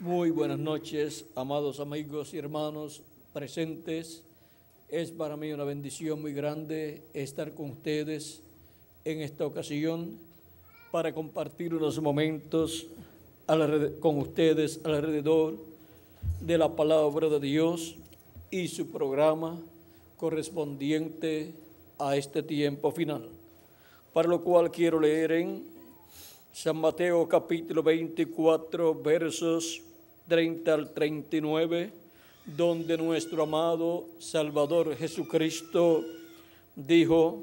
Muy buenas noches, amados amigos y hermanos presentes. Es para mí una bendición muy grande estar con ustedes en esta ocasión para compartir unos momentos con ustedes alrededor de la palabra de Dios y su programa correspondiente a este tiempo final. Para lo cual quiero leer en San Mateo capítulo 24 versos 30 al 39, donde nuestro amado Salvador Jesucristo dijo,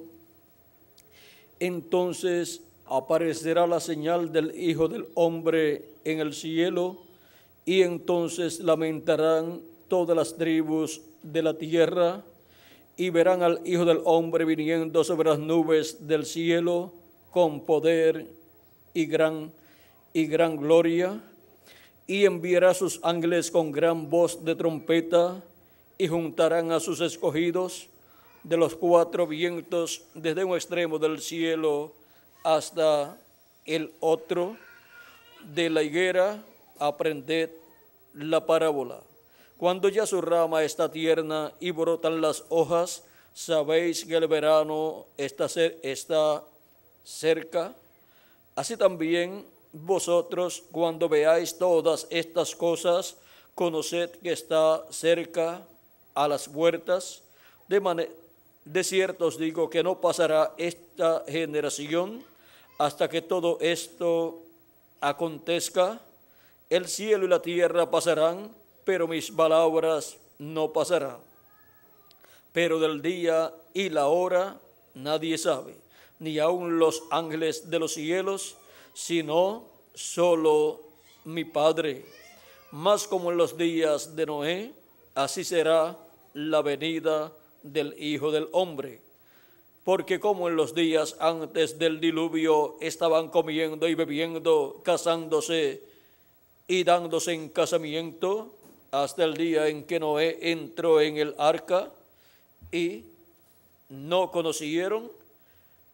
entonces aparecerá la señal del Hijo del Hombre en el cielo, y entonces lamentarán todas las tribus de la tierra, y verán al Hijo del Hombre viniendo sobre las nubes del cielo con poder y gran, y gran gloria y enviará sus ángeles con gran voz de trompeta y juntarán a sus escogidos de los cuatro vientos desde un extremo del cielo hasta el otro. De la higuera aprended la parábola. Cuando ya su rama está tierna y brotan las hojas, sabéis que el verano está, está cerca. Así también vosotros cuando veáis todas estas cosas, conoced que está cerca a las puertas, de, de cierto os digo que no pasará esta generación hasta que todo esto acontezca. El cielo y la tierra pasarán, pero mis palabras no pasarán. Pero del día y la hora nadie sabe, ni aun los ángeles de los cielos, sino solo mi Padre. más como en los días de Noé, así será la venida del Hijo del Hombre. Porque como en los días antes del diluvio estaban comiendo y bebiendo, casándose y dándose en casamiento, hasta el día en que Noé entró en el arca y no conocieron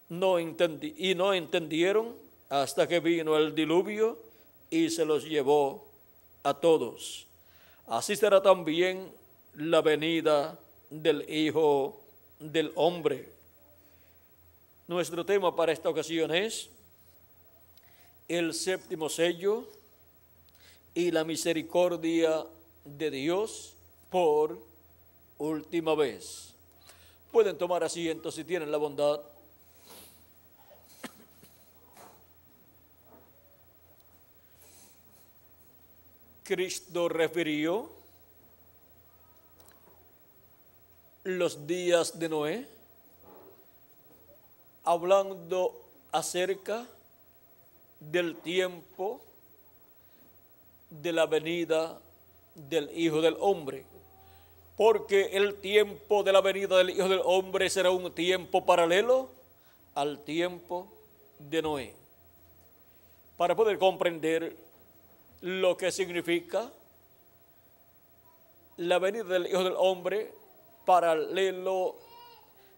no y no entendieron hasta que vino el diluvio y se los llevó a todos. Así será también la venida del Hijo del Hombre. Nuestro tema para esta ocasión es el séptimo sello y la misericordia de Dios por última vez. Pueden tomar asiento si tienen la bondad. Cristo refirió los días de Noé, hablando acerca del tiempo de la venida del Hijo del Hombre. Porque el tiempo de la venida del Hijo del Hombre será un tiempo paralelo al tiempo de Noé. Para poder comprender lo que significa la venida del Hijo del Hombre paralelo,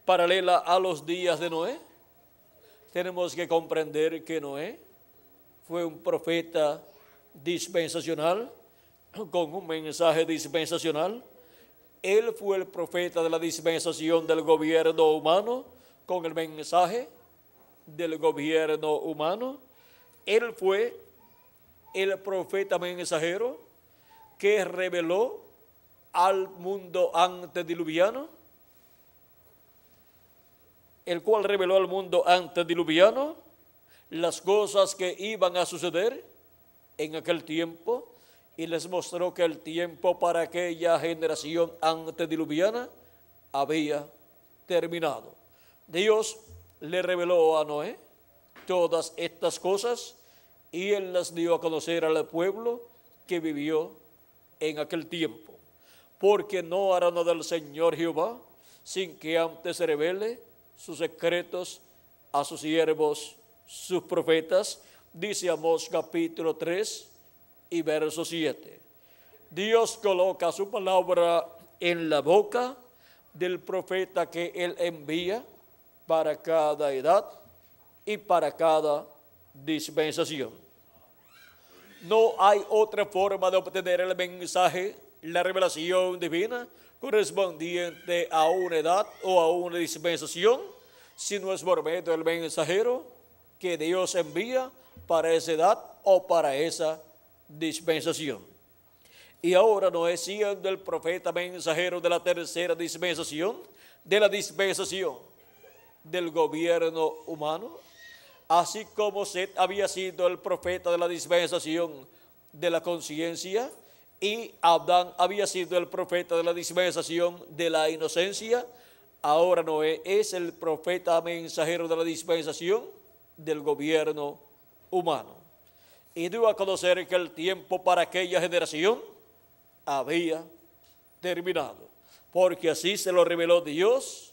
paralela a los días de Noé. Tenemos que comprender que Noé fue un profeta dispensacional, con un mensaje dispensacional. Él fue el profeta de la dispensación del gobierno humano, con el mensaje del gobierno humano. Él fue el profeta mensajero que reveló al mundo antediluviano, el cual reveló al mundo antediluviano las cosas que iban a suceder en aquel tiempo y les mostró que el tiempo para aquella generación antediluviana había terminado. Dios le reveló a Noé todas estas cosas y él las dio a conocer al pueblo que vivió en aquel tiempo. Porque no hará nada el Señor Jehová sin que antes se revele sus secretos a sus siervos, sus profetas, dice Amós capítulo 3 y verso 7. Dios coloca su palabra en la boca del profeta que él envía para cada edad y para cada dispensación. No hay otra forma de obtener el mensaje, la revelación divina correspondiente a una edad o a una dispensación, si no es por medio del mensajero que Dios envía para esa edad o para esa dispensación. Y ahora no es siendo el profeta mensajero de la tercera dispensación, de la dispensación del gobierno humano, así como Seth había sido el profeta de la dispensación de la conciencia y Abdán había sido el profeta de la dispensación de la inocencia, ahora Noé es el profeta mensajero de la dispensación del gobierno humano. Y dio a conocer que el tiempo para aquella generación había terminado, porque así se lo reveló Dios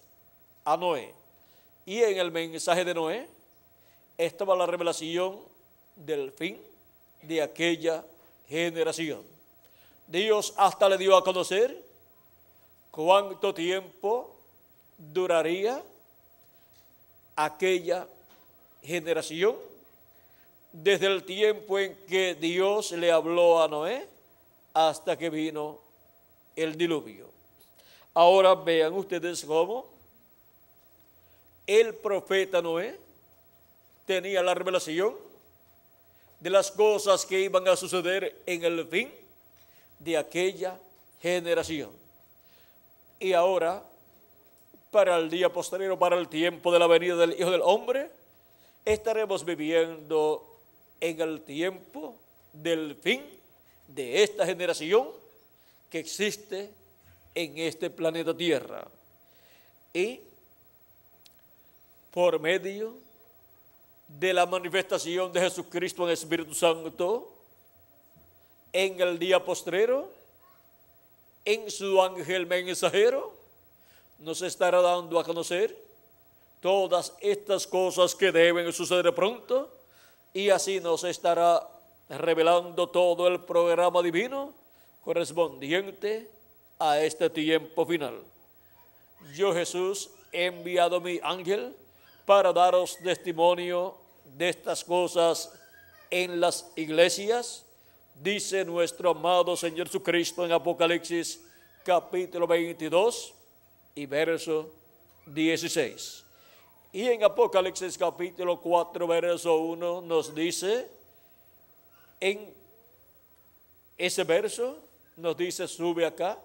a Noé. Y en el mensaje de Noé, va la revelación del fin de aquella generación. Dios hasta le dio a conocer cuánto tiempo duraría aquella generación desde el tiempo en que Dios le habló a Noé hasta que vino el diluvio. Ahora vean ustedes cómo el profeta Noé tenía la revelación de las cosas que iban a suceder en el fin de aquella generación. Y ahora, para el día posterior, para el tiempo de la venida del Hijo del Hombre, estaremos viviendo en el tiempo del fin de esta generación que existe en este planeta Tierra. Y por medio de de la manifestación de Jesucristo en el Espíritu Santo en el día postrero, en su ángel mensajero, nos estará dando a conocer todas estas cosas que deben suceder pronto y así nos estará revelando todo el programa divino correspondiente a este tiempo final. Yo Jesús he enviado mi ángel para daros testimonio de estas cosas en las iglesias? Dice nuestro amado Señor Jesucristo en Apocalipsis capítulo 22 y verso 16. Y en Apocalipsis capítulo 4 verso 1 nos dice, en ese verso nos dice, sube acá,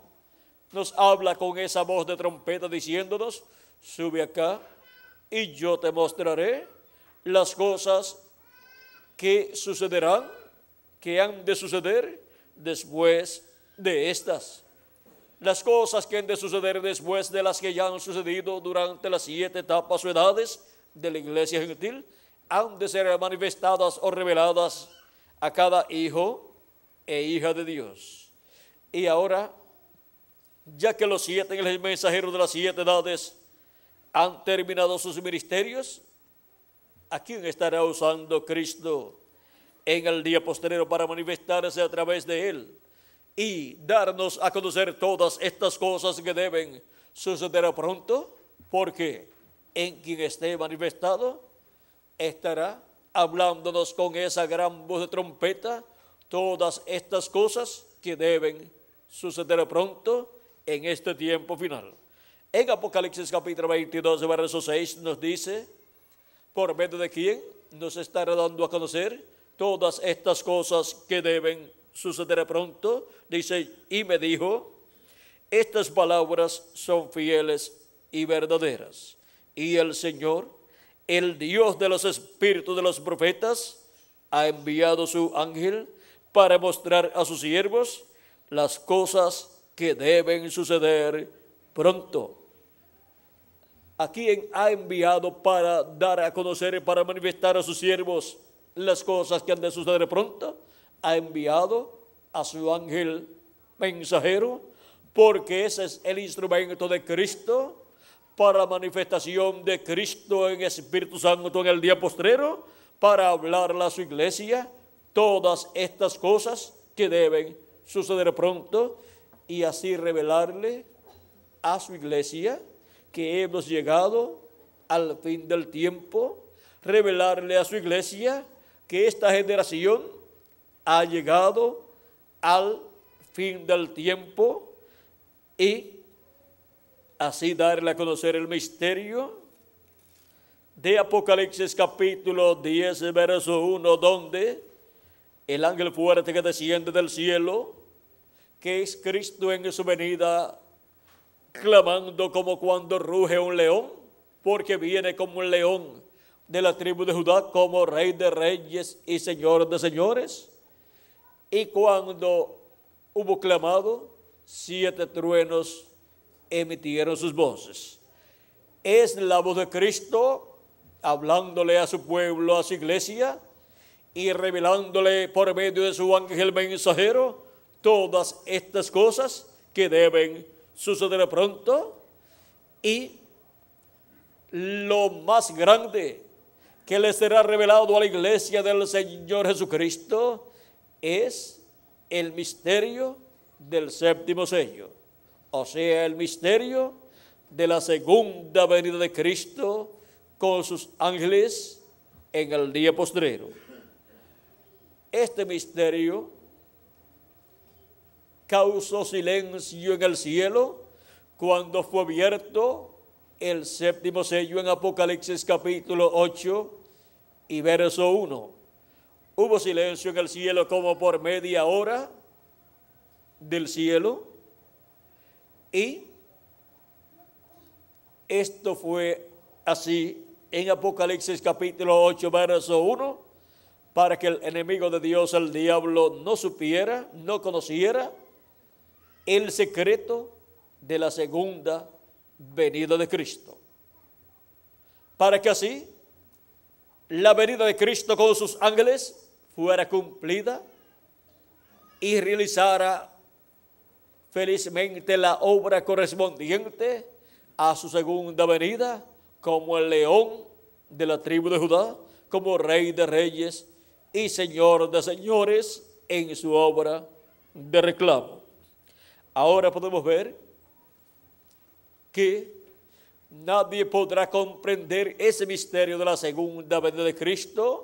nos habla con esa voz de trompeta diciéndonos, sube acá y yo te mostraré las cosas que sucederán, que han de suceder después de estas. Las cosas que han de suceder después de las que ya han sucedido durante las siete etapas o edades de la iglesia gentil han de ser manifestadas o reveladas a cada hijo e hija de Dios. Y ahora, ya que los siete mensajeros de las siete edades han terminado sus ministerios, ¿A quién estará usando Cristo en el día posterior para manifestarse a través de Él y darnos a conocer todas estas cosas que deben suceder pronto? Porque en quien esté manifestado estará hablándonos con esa gran voz de trompeta todas estas cosas que deben suceder pronto en este tiempo final. En Apocalipsis capítulo 22, verso 6 nos dice, por medio de quien nos estará dando a conocer todas estas cosas que deben suceder pronto. Dice, y me dijo, estas palabras son fieles y verdaderas. Y el Señor, el Dios de los espíritus de los profetas, ha enviado su ángel para mostrar a sus siervos las cosas que deben suceder pronto a quien ha enviado para dar a conocer y para manifestar a sus siervos las cosas que han de suceder pronto, ha enviado a su ángel mensajero, porque ese es el instrumento de Cristo para la manifestación de Cristo en Espíritu Santo en el día postrero, para hablarle a su iglesia todas estas cosas que deben suceder pronto y así revelarle a su iglesia que hemos llegado al fin del tiempo, revelarle a su iglesia que esta generación ha llegado al fin del tiempo y así darle a conocer el misterio de Apocalipsis capítulo 10, verso 1, donde el ángel fuerte que desciende del cielo, que es Cristo en su venida clamando como cuando ruge un león, porque viene como un león de la tribu de Judá, como rey de reyes y señor de señores. Y cuando hubo clamado, siete truenos emitieron sus voces. Es la voz de Cristo hablándole a su pueblo, a su iglesia, y revelándole por medio de su ángel mensajero todas estas cosas que deben sucederá pronto y lo más grande que le será revelado a la iglesia del Señor Jesucristo es el misterio del séptimo sello, o sea, el misterio de la segunda venida de Cristo con sus ángeles en el día postrero. Este misterio causó silencio en el cielo cuando fue abierto el séptimo sello en Apocalipsis capítulo 8 y verso 1. Hubo silencio en el cielo como por media hora del cielo y esto fue así en Apocalipsis capítulo 8 verso 1 para que el enemigo de Dios, el diablo, no supiera, no conociera el secreto de la segunda venida de Cristo. Para que así la venida de Cristo con sus ángeles fuera cumplida y realizara felizmente la obra correspondiente a su segunda venida como el león de la tribu de Judá, como rey de reyes y señor de señores en su obra de reclamo. Ahora podemos ver que nadie podrá comprender ese misterio de la segunda venida de Cristo,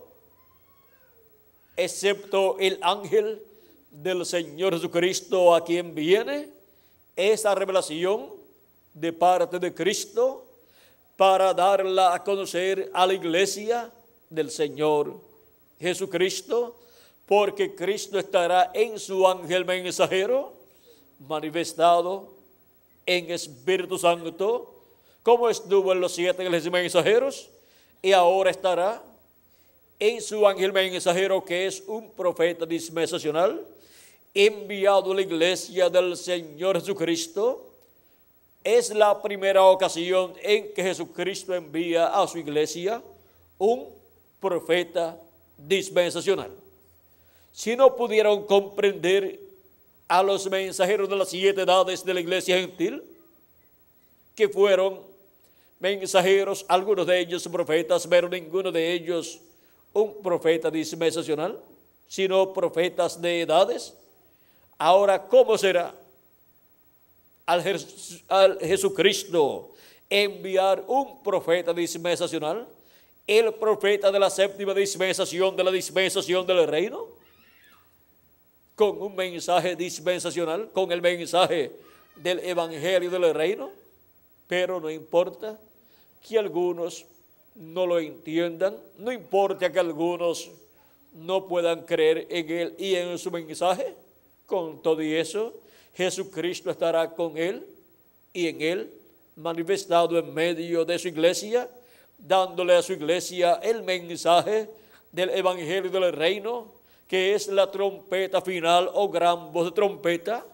excepto el ángel del Señor Jesucristo a quien viene esa revelación de parte de Cristo para darla a conocer a la iglesia del Señor Jesucristo, porque Cristo estará en su ángel mensajero manifestado en Espíritu Santo, como estuvo en los siete ángeles mensajeros, y ahora estará en su ángel mensajero, que es un profeta dispensacional, enviado a la iglesia del Señor Jesucristo. Es la primera ocasión en que Jesucristo envía a su iglesia un profeta dispensacional. Si no pudieron comprender a los mensajeros de las siete edades de la iglesia gentil, que fueron mensajeros, algunos de ellos profetas, pero ninguno de ellos un profeta dispensacional, sino profetas de edades. Ahora, ¿cómo será al, Jesucristo enviar un profeta dispensacional? El profeta de la séptima dispensación, de la dispensación del reino con un mensaje dispensacional, con el mensaje del Evangelio del Reino, pero no importa que algunos no lo entiendan, no importa que algunos no puedan creer en Él y en su mensaje, con todo y eso, Jesucristo estará con Él y en Él, manifestado en medio de su iglesia, dándole a su iglesia el mensaje del Evangelio del Reino, que es la trompeta final o gran voz de trompeta,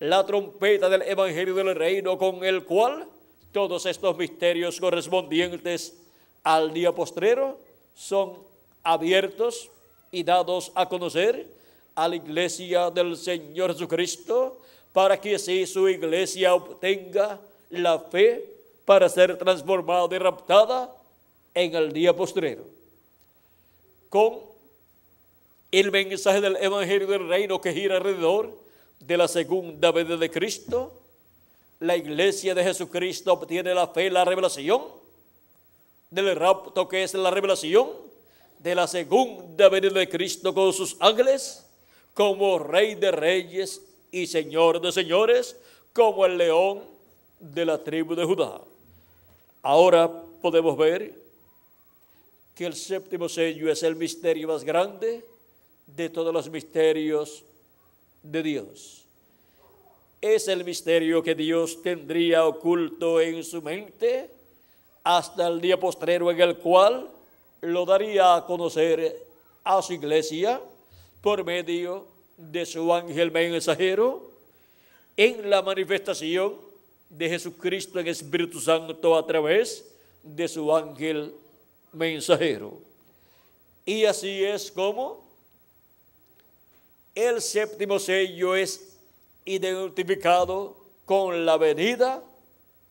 la trompeta del Evangelio del Reino con el cual todos estos misterios correspondientes al día postrero son abiertos y dados a conocer a la iglesia del Señor Jesucristo para que así su iglesia obtenga la fe para ser transformada y raptada en el día postrero. Con el mensaje del Evangelio del Reino que gira alrededor de la segunda venida de Cristo. La iglesia de Jesucristo obtiene la fe, la revelación del rapto que es la revelación de la segunda venida de Cristo con sus ángeles como rey de reyes y señor de señores, como el león de la tribu de Judá. Ahora podemos ver que el séptimo sello es el misterio más grande de todos los misterios de Dios. Es el misterio que Dios tendría oculto en su mente hasta el día postrero en el cual lo daría a conocer a su iglesia por medio de su ángel mensajero en la manifestación de Jesucristo en Espíritu Santo a través de su ángel mensajero. Y así es como el séptimo sello es identificado con la venida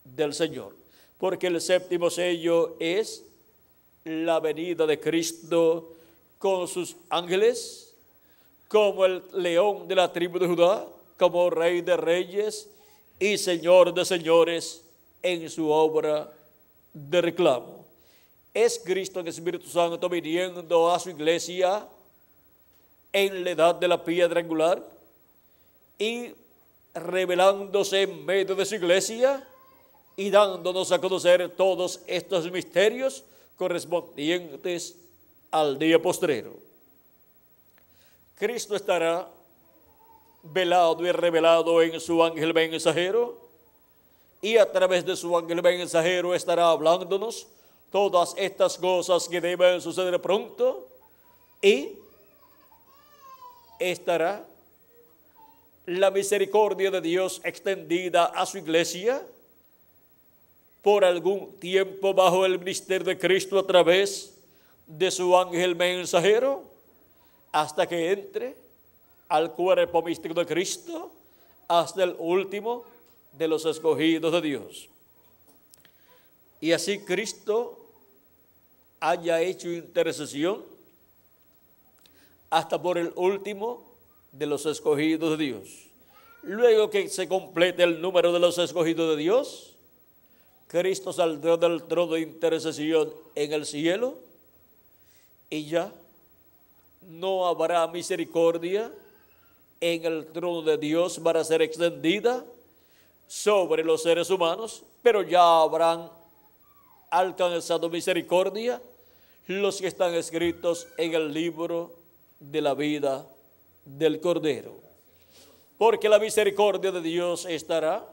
del Señor, porque el séptimo sello es la venida de Cristo con sus ángeles, como el león de la tribu de Judá, como rey de reyes y señor de señores en su obra de reclamo. Es Cristo en el Espíritu Santo viniendo a su iglesia en la edad de la piedra angular y revelándose en medio de su iglesia y dándonos a conocer todos estos misterios correspondientes al día postrero. Cristo estará velado y revelado en su ángel mensajero y a través de su ángel mensajero estará hablándonos todas estas cosas que deben suceder pronto y ¿Estará la misericordia de Dios extendida a su iglesia por algún tiempo bajo el ministerio de Cristo a través de su ángel mensajero hasta que entre al cuerpo místico de Cristo hasta el último de los escogidos de Dios. Y así Cristo haya hecho intercesión hasta por el último de los escogidos de Dios. Luego que se complete el número de los escogidos de Dios, Cristo saldrá del trono de intercesión en el cielo y ya no habrá misericordia en el trono de Dios para ser extendida sobre los seres humanos, pero ya habrán alcanzado misericordia los que están escritos en el libro de la vida del Cordero. Porque la misericordia de Dios estará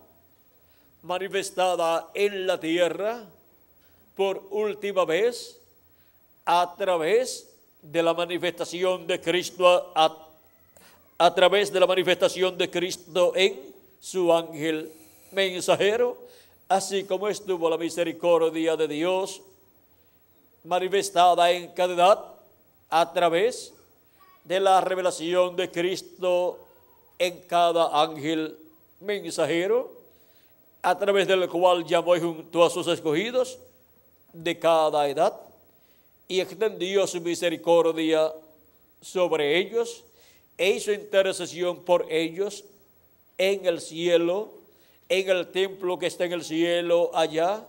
manifestada en la tierra por última vez a través de la manifestación de Cristo a, través de la manifestación de Cristo en su ángel mensajero, así como estuvo la misericordia de Dios manifestada en cada edad a través de la revelación de Cristo en cada ángel mensajero, a través del cual llamó junto a sus escogidos de cada edad y extendió su misericordia sobre ellos e hizo intercesión por ellos en el cielo, en el templo que está en el cielo allá,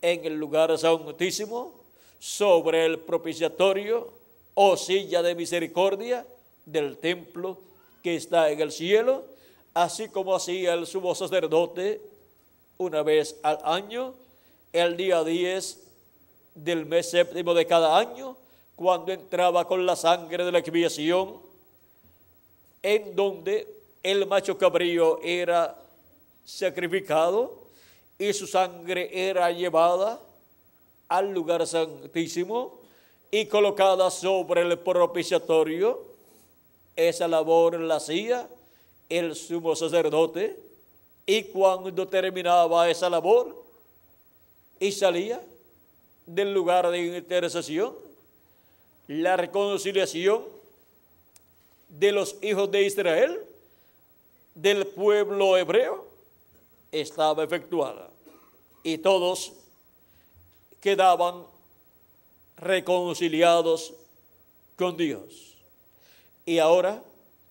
en el lugar santísimo, sobre el propiciatorio o silla de misericordia del templo que está en el cielo, así como hacía el sumo sacerdote una vez al año, el día 10 del mes séptimo de cada año, cuando entraba con la sangre de la expiación, en donde el macho cabrío era sacrificado y su sangre era llevada al lugar santísimo y colocada sobre el propiciatorio. Esa labor la hacía el sumo sacerdote y cuando terminaba esa labor y salía del lugar de intercesión, la reconciliación de los hijos de Israel, del pueblo hebreo, estaba efectuada y todos quedaban reconciliados con Dios. Y ahora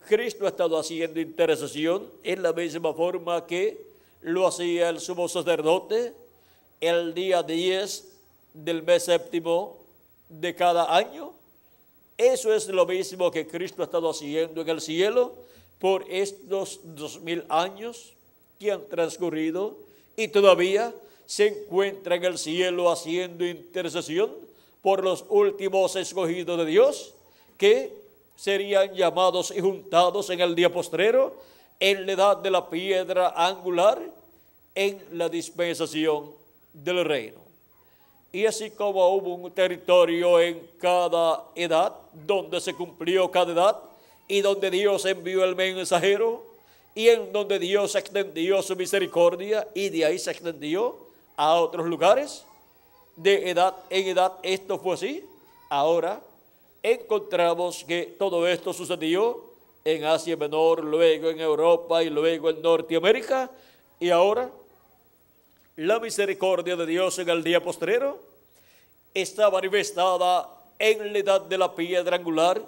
Cristo ha estado haciendo intercesión en la misma forma que lo hacía el sumo sacerdote el día 10 del mes séptimo de cada año. Eso es lo mismo que Cristo ha estado haciendo en el cielo por estos dos mil años que han transcurrido y todavía se encuentra en el cielo haciendo intercesión por los últimos escogidos de Dios, que serían llamados y juntados en el día postrero, en la edad de la piedra angular, en la dispensación del reino. Y así como hubo un territorio en cada edad, donde se cumplió cada edad, y donde Dios envió el mensajero, y en donde Dios extendió su misericordia, y de ahí se extendió a otros lugares, de edad en edad esto fue así. Ahora encontramos que todo esto sucedió en Asia Menor, luego en Europa y luego en Norteamérica. Y ahora la misericordia de Dios en el día postrero está manifestada en la edad de la piedra angular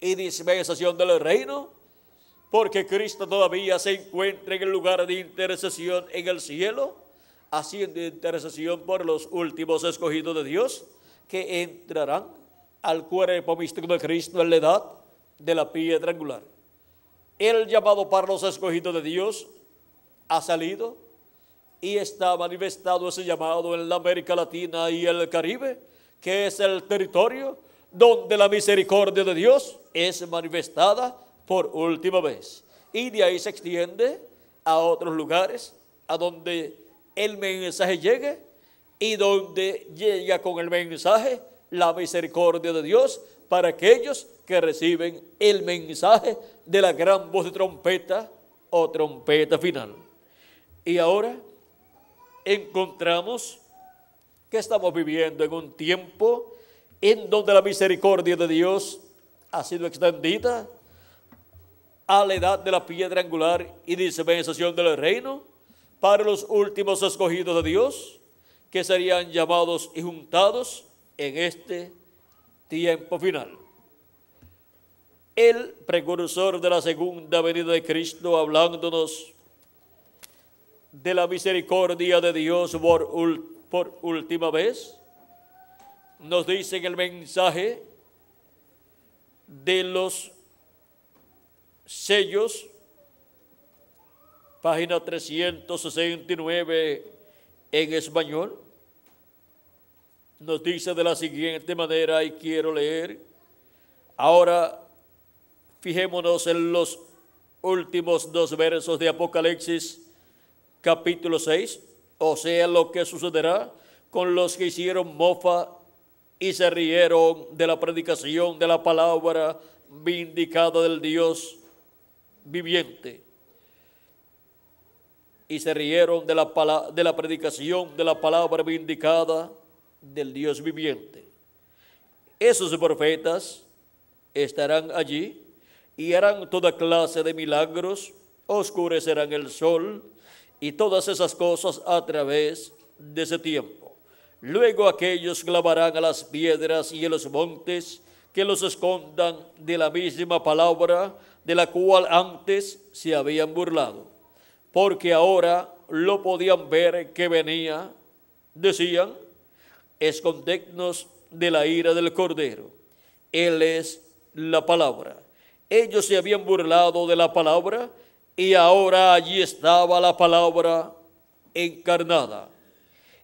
y dispensación del reino, porque Cristo todavía se encuentra en el lugar de intercesión en el cielo haciendo intercesión por los últimos escogidos de Dios que entrarán al cuerpo místico de Cristo en la edad de la piedra angular. El llamado para los escogidos de Dios ha salido y está manifestado ese llamado en la América Latina y el Caribe, que es el territorio donde la misericordia de Dios es manifestada por última vez. Y de ahí se extiende a otros lugares, a donde el mensaje llegue y donde llega con el mensaje la misericordia de Dios para aquellos que reciben el mensaje de la gran voz de trompeta o trompeta final. Y ahora encontramos que estamos viviendo en un tiempo en donde la misericordia de Dios ha sido extendida a la edad de la piedra angular y dispensación del reino para los últimos escogidos de Dios, que serían llamados y juntados en este tiempo final. El precursor de la segunda venida de Cristo, hablándonos de la misericordia de Dios por, última vez, nos dice en el mensaje de los sellos página 369 en español, nos dice de la siguiente manera, y quiero leer, ahora fijémonos en los últimos dos versos de Apocalipsis capítulo 6, o sea, lo que sucederá con los que hicieron mofa y se rieron de la predicación de la palabra vindicada del Dios viviente y se rieron de la, de la predicación de la palabra vindicada del Dios viviente. Esos profetas estarán allí y harán toda clase de milagros, oscurecerán el sol y todas esas cosas a través de ese tiempo. Luego aquellos clavarán a las piedras y a los montes que los escondan de la misma palabra de la cual antes se habían burlado porque ahora lo podían ver que venía, decían, escondednos de la ira del Cordero. Él es la palabra. Ellos se habían burlado de la palabra y ahora allí estaba la palabra encarnada.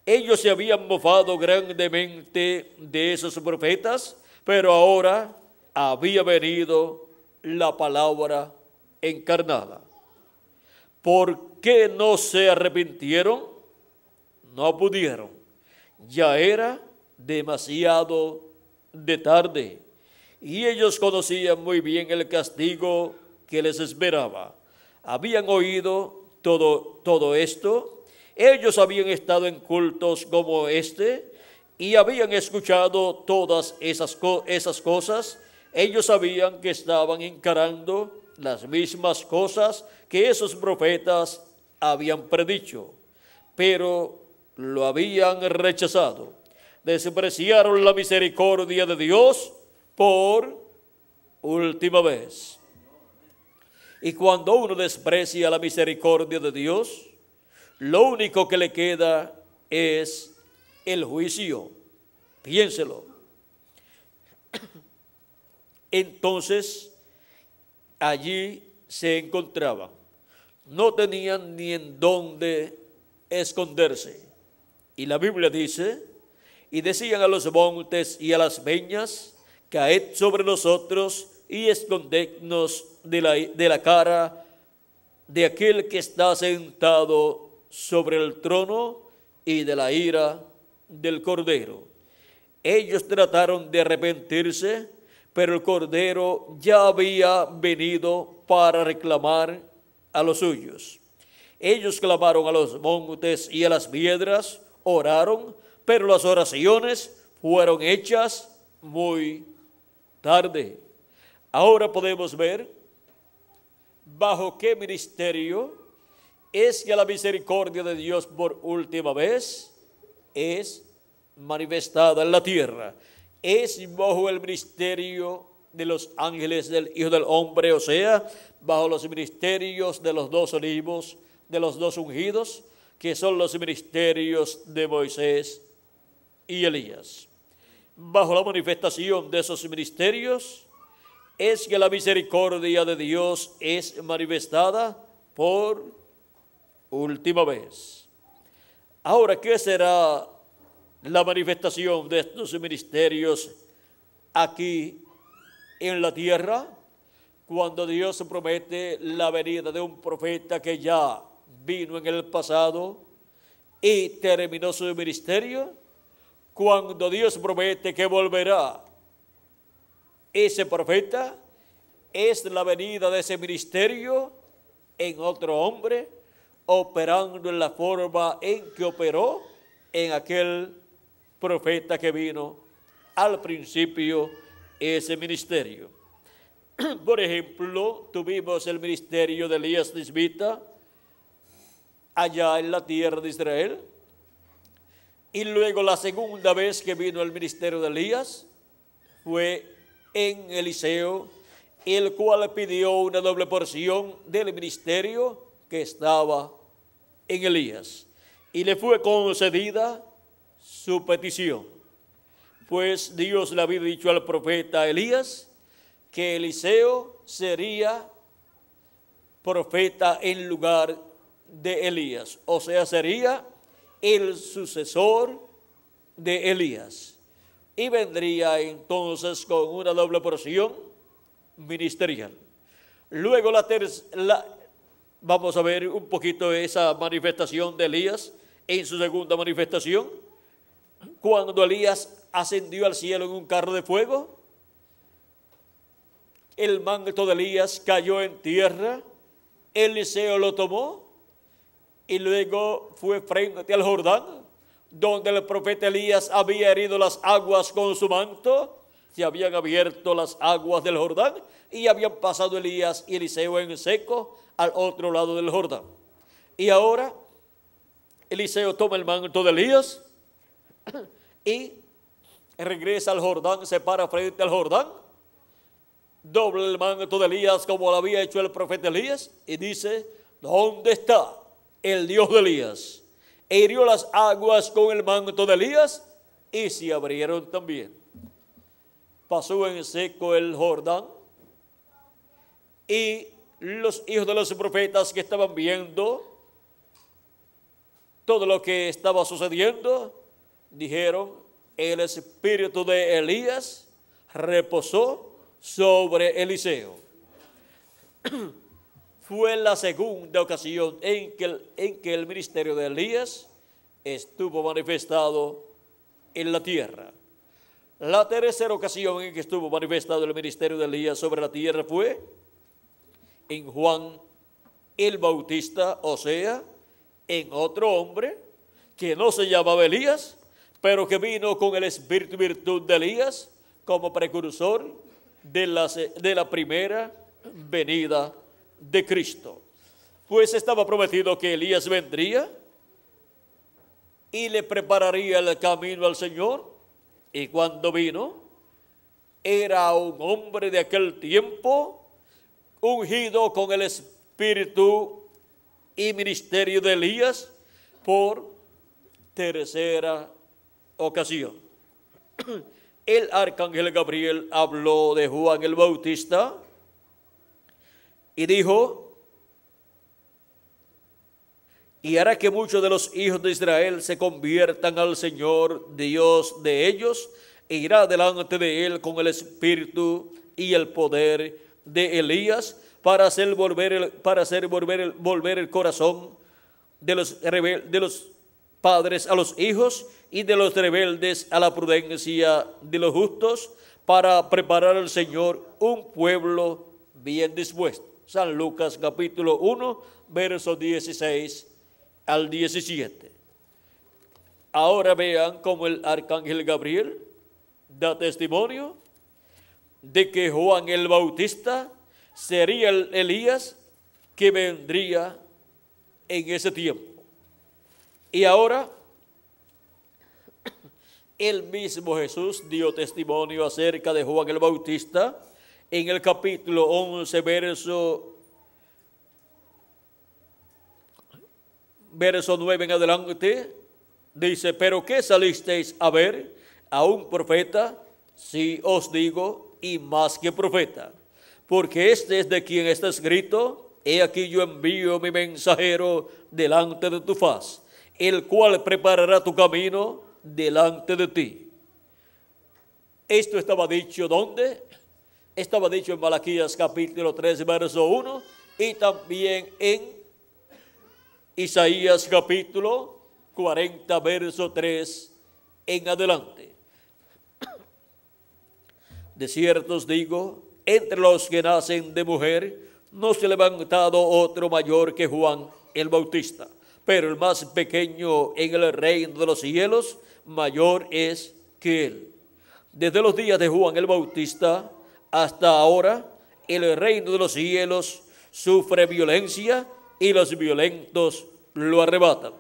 Ellos se habían mofado grandemente de esos profetas, pero ahora había venido la palabra encarnada. ¿Por qué no se arrepintieron? No pudieron. Ya era demasiado de tarde. Y ellos conocían muy bien el castigo que les esperaba. Habían oído todo, todo esto. Ellos habían estado en cultos como este y habían escuchado todas esas, esas cosas. Ellos sabían que estaban encarando las mismas cosas que esos profetas habían predicho, pero lo habían rechazado. Despreciaron la misericordia de Dios por última vez. Y cuando uno desprecia la misericordia de Dios, lo único que le queda es el juicio. Piénselo. Entonces, allí se encontraban. No tenían ni en dónde esconderse. Y la Biblia dice, y decían a los montes y a las peñas, caed sobre nosotros y escondednos de la, de la cara de aquel que está sentado sobre el trono y de la ira del cordero. Ellos trataron de arrepentirse, pero el Cordero ya había venido para reclamar a los suyos. Ellos clamaron a los montes y a las piedras, oraron, pero las oraciones fueron hechas muy tarde. Ahora podemos ver bajo qué ministerio es que la misericordia de Dios por última vez es manifestada en la tierra es bajo el ministerio de los ángeles del Hijo del Hombre, o sea, bajo los ministerios de los dos olivos, de los dos ungidos, que son los ministerios de Moisés y Elías. Bajo la manifestación de esos ministerios es que la misericordia de Dios es manifestada por última vez. Ahora, ¿qué será la manifestación de estos ministerios aquí en la tierra, cuando Dios promete la venida de un profeta que ya vino en el pasado y terminó su ministerio, cuando Dios promete que volverá ese profeta, es la venida de ese ministerio en otro hombre, operando en la forma en que operó en aquel profeta que vino al principio ese ministerio. Por ejemplo, tuvimos el ministerio de Elías Nisbita allá en la tierra de Israel. Y luego la segunda vez que vino el ministerio de Elías fue en Eliseo, el cual pidió una doble porción del ministerio que estaba en Elías. Y le fue concedida su petición. Pues Dios le había dicho al profeta Elías que Eliseo sería profeta en lugar de Elías, o sea, sería el sucesor de Elías. Y vendría entonces con una doble porción ministerial. Luego la, tercera vamos a ver un poquito esa manifestación de Elías en su segunda manifestación cuando Elías ascendió al cielo en un carro de fuego? El manto de Elías cayó en tierra, Eliseo lo tomó y luego fue frente al Jordán, donde el profeta Elías había herido las aguas con su manto. Se habían abierto las aguas del Jordán y habían pasado Elías y Eliseo en seco al otro lado del Jordán. Y ahora Eliseo toma el manto de Elías y regresa al Jordán, se para frente al Jordán, dobla el manto de Elías como lo había hecho el profeta Elías y dice, ¿dónde está el Dios de Elías? E hirió las aguas con el manto de Elías y se abrieron también. Pasó en seco el Jordán y los hijos de los profetas que estaban viendo todo lo que estaba sucediendo, dijeron, el espíritu de Elías reposó sobre Eliseo. Fue la segunda ocasión en que, el, en que el ministerio de Elías estuvo manifestado en la tierra. La tercera ocasión en que estuvo manifestado el ministerio de Elías sobre la tierra fue en Juan el Bautista, o sea, en otro hombre que no se llamaba Elías, pero que vino con el espíritu y virtud de Elías como precursor de, de la primera venida de Cristo. Pues estaba prometido que Elías vendría y le prepararía el camino al Señor. Y cuando vino, era un hombre de aquel tiempo, ungido con el espíritu y ministerio de Elías por tercera ocasión. El arcángel Gabriel habló de Juan el Bautista y dijo, y hará que muchos de los hijos de Israel se conviertan al Señor Dios de ellos, e irá delante de él con el espíritu y el poder de Elías para hacer volver el, para hacer volver el, volver el corazón de los, de los padres a los hijos y de los rebeldes a la prudencia de los justos para preparar al Señor un pueblo bien dispuesto. San Lucas capítulo 1, versos 16 al 17. Ahora vean cómo el arcángel Gabriel da testimonio de que Juan el Bautista sería el Elías que vendría en ese tiempo. Y ahora el mismo Jesús dio testimonio acerca de Juan el Bautista en el capítulo 11, verso, verso 9 en adelante. Dice, pero ¿qué salisteis a ver? A un profeta, si os digo, y más que profeta. Porque este es de quien está escrito, he aquí yo envío mi mensajero delante de tu faz, el cual preparará tu camino delante de ti. Esto estaba dicho donde Estaba dicho en Malaquías capítulo 3, verso 1 y también en Isaías capítulo 40, verso 3 en adelante. De cierto os digo, entre los que nacen de mujer no se ha levantado otro mayor que Juan el Bautista, pero el más pequeño en el reino de los cielos mayor es que él. Desde los días de Juan el Bautista hasta ahora, el reino de los cielos sufre violencia y los violentos lo arrebatan.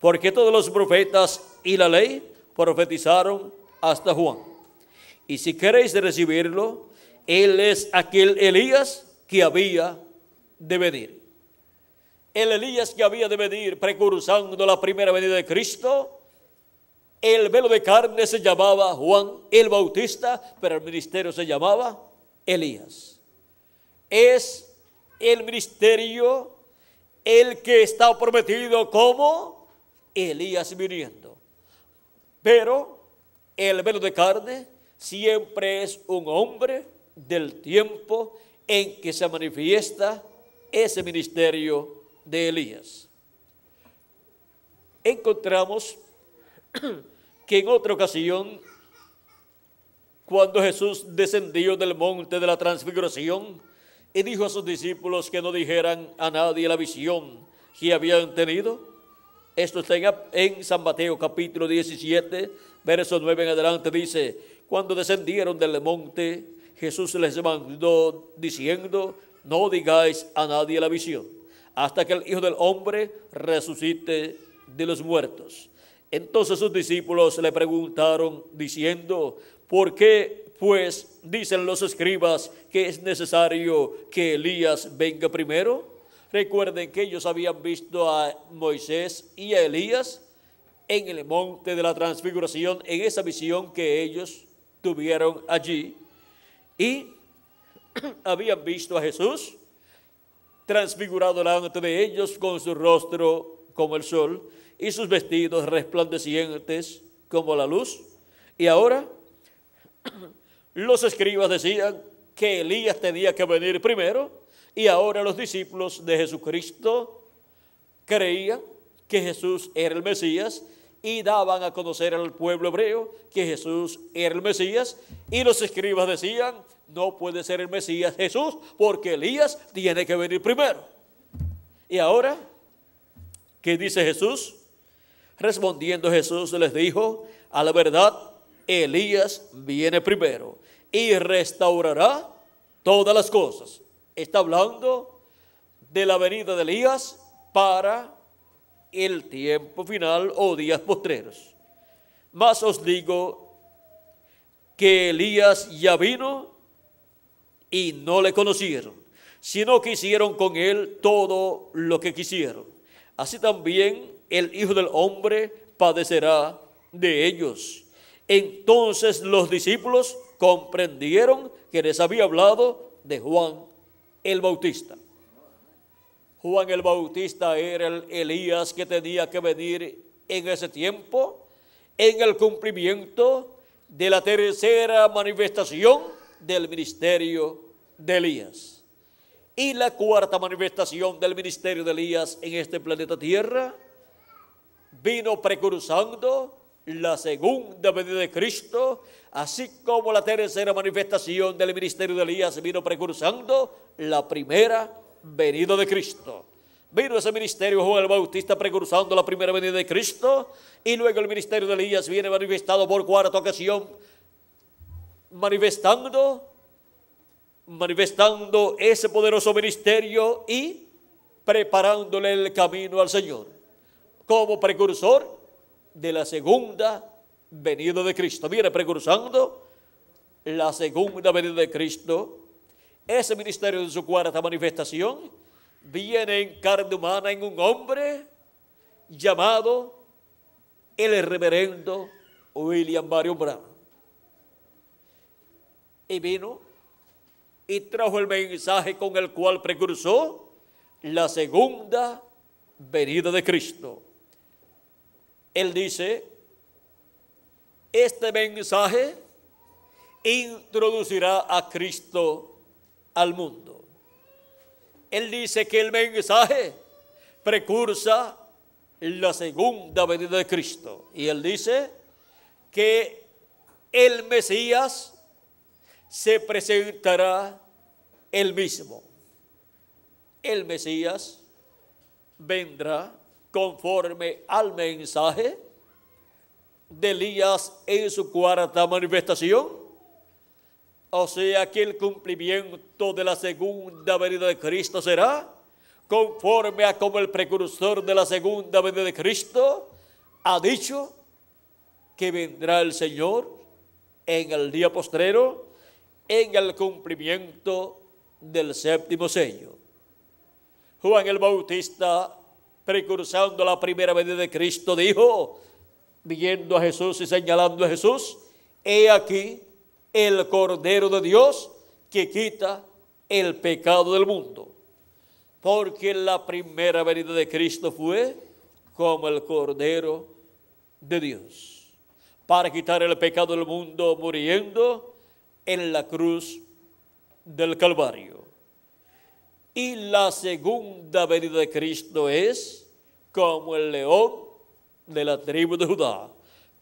Porque todos los profetas y la ley profetizaron hasta Juan. Y si queréis recibirlo, él es aquel Elías que había de venir. El Elías que había de venir precursando la primera venida de Cristo el velo de carne se llamaba Juan el Bautista, pero el ministerio se llamaba Elías. Es el ministerio el que está prometido como Elías viniendo. Pero el velo de carne siempre es un hombre del tiempo en que se manifiesta ese ministerio de Elías. Encontramos que en otra ocasión, cuando Jesús descendió del monte de la transfiguración y dijo a sus discípulos que no dijeran a nadie la visión que habían tenido, esto está en San Mateo capítulo 17, verso 9 en adelante, dice, cuando descendieron del monte, Jesús les mandó diciendo, no digáis a nadie la visión, hasta que el Hijo del Hombre resucite de los muertos. Entonces sus discípulos le preguntaron diciendo, ¿por qué pues dicen los escribas que es necesario que Elías venga primero? Recuerden que ellos habían visto a Moisés y a Elías en el monte de la transfiguración, en esa visión que ellos tuvieron allí. Y habían visto a Jesús transfigurado delante de ellos con su rostro como el sol y sus vestidos resplandecientes como la luz. Y ahora los escribas decían que Elías tenía que venir primero y ahora los discípulos de Jesucristo creían que Jesús era el Mesías y daban a conocer al pueblo hebreo que Jesús era el Mesías y los escribas decían, no puede ser el Mesías Jesús porque Elías tiene que venir primero. Y ahora, ¿qué dice Jesús? Respondiendo Jesús les dijo, a la verdad, Elías viene primero y restaurará todas las cosas. Está hablando de la venida de Elías para el tiempo final o días postreros. Mas os digo que Elías ya vino y no le conocieron, sino que hicieron con él todo lo que quisieron. Así también el Hijo del Hombre padecerá de ellos. Entonces los discípulos comprendieron que les había hablado de Juan el Bautista. Juan el Bautista era el Elías que tenía que venir en ese tiempo, en el cumplimiento de la tercera manifestación del ministerio de Elías. Y la cuarta manifestación del ministerio de Elías en este planeta Tierra vino precursando la segunda venida de Cristo, así como la tercera manifestación del ministerio de Elías vino precursando la primera venida de Cristo. Vino ese ministerio Juan el Bautista precursando la primera venida de Cristo y luego el ministerio de Elías viene manifestado por cuarta ocasión, manifestando, manifestando ese poderoso ministerio y preparándole el camino al Señor como precursor de la segunda venida de Cristo. mire, precursando la segunda venida de Cristo. Ese ministerio de su cuarta manifestación viene en carne humana en un hombre llamado el reverendo William Mario Brown. Y vino y trajo el mensaje con el cual precursó la segunda venida de Cristo. Él dice, este mensaje introducirá a Cristo al mundo. Él dice que el mensaje precursa la segunda venida de Cristo. Y él dice que el Mesías se presentará él mismo. El Mesías vendrá conforme al mensaje de Elías en su cuarta manifestación. O sea que el cumplimiento de la segunda venida de Cristo será conforme a como el precursor de la segunda venida de Cristo ha dicho que vendrá el Señor en el día postrero en el cumplimiento del séptimo sello. Juan el Bautista precursando la primera venida de Cristo, dijo, viendo a Jesús y señalando a Jesús, he aquí el Cordero de Dios que quita el pecado del mundo. Porque la primera venida de Cristo fue como el Cordero de Dios, para quitar el pecado del mundo muriendo en la cruz del Calvario. Y la segunda venida de Cristo es como el león de la tribu de Judá,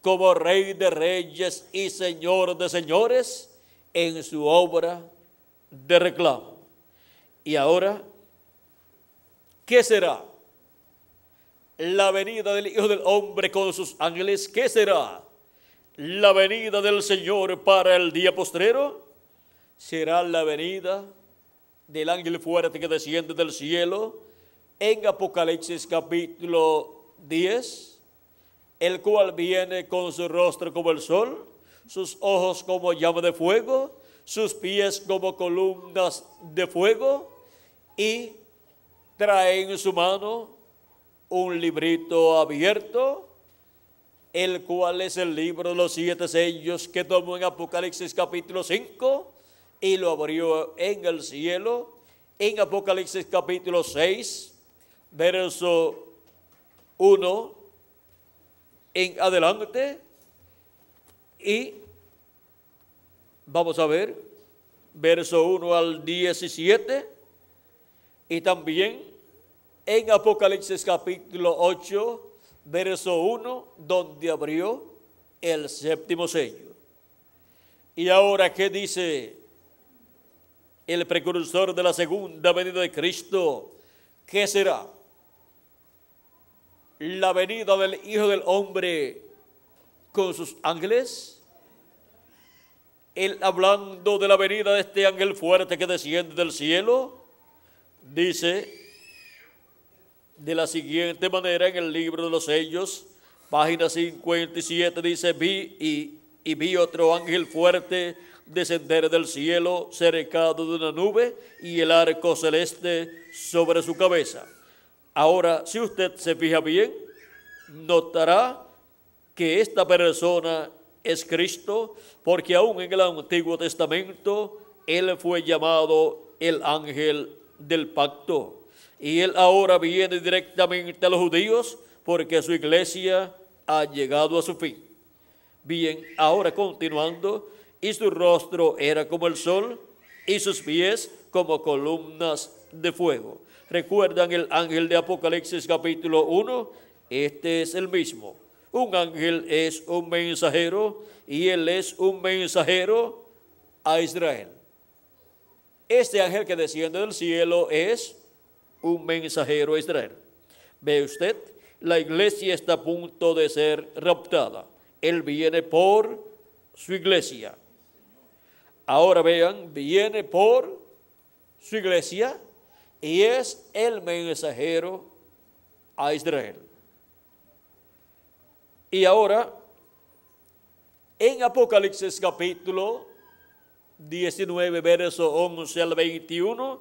como rey de reyes y señor de señores en su obra de reclamo. Y ahora, ¿qué será? La venida del Hijo del Hombre con sus ángeles, ¿qué será? La venida del Señor para el día postrero será la venida del ángel fuerte que desciende del cielo en Apocalipsis capítulo 10, el cual viene con su rostro como el sol, sus ojos como llama de fuego, sus pies como columnas de fuego y trae en su mano un librito abierto, el cual es el libro de los siete sellos que tomó en Apocalipsis capítulo 5 y lo abrió en el cielo. En Apocalipsis capítulo 6, verso 1 en adelante. Y vamos a ver, verso 1 al 17. Y también en Apocalipsis capítulo 8, verso 1, donde abrió el séptimo sello. Y ahora, ¿qué dice el precursor de la segunda venida de Cristo, ¿qué será? La venida del Hijo del Hombre con sus ángeles. Él hablando de la venida de este ángel fuerte que desciende del cielo, dice de la siguiente manera en el libro de los sellos, página 57, dice, vi y, y vi otro ángel fuerte descender del cielo cercado de una nube y el arco celeste sobre su cabeza. Ahora, si usted se fija bien, notará que esta persona es Cristo, porque aún en el Antiguo Testamento él fue llamado el ángel del pacto. Y él ahora viene directamente a los judíos porque su iglesia ha llegado a su fin. Bien, ahora continuando, y su rostro era como el sol y sus pies como columnas de fuego. ¿Recuerdan el ángel de Apocalipsis capítulo 1? Este es el mismo. Un ángel es un mensajero y él es un mensajero a Israel. Este ángel que desciende del cielo es un mensajero a Israel. ¿Ve usted? La iglesia está a punto de ser raptada. Él viene por su iglesia. Ahora vean, viene por su iglesia y es el mensajero a Israel. Y ahora, en Apocalipsis capítulo 19, verso 11 al 21,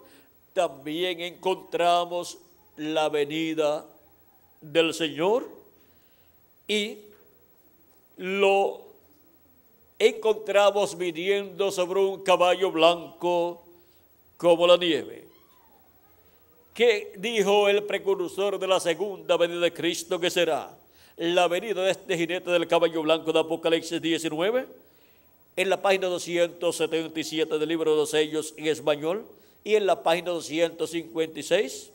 también encontramos la venida del Señor y lo encontramos viniendo sobre un caballo blanco como la nieve. ¿Qué dijo el precursor de la segunda venida de Cristo que será? La venida de este jinete del caballo blanco de Apocalipsis 19, en la página 277 del libro de los sellos en español y en la página 256,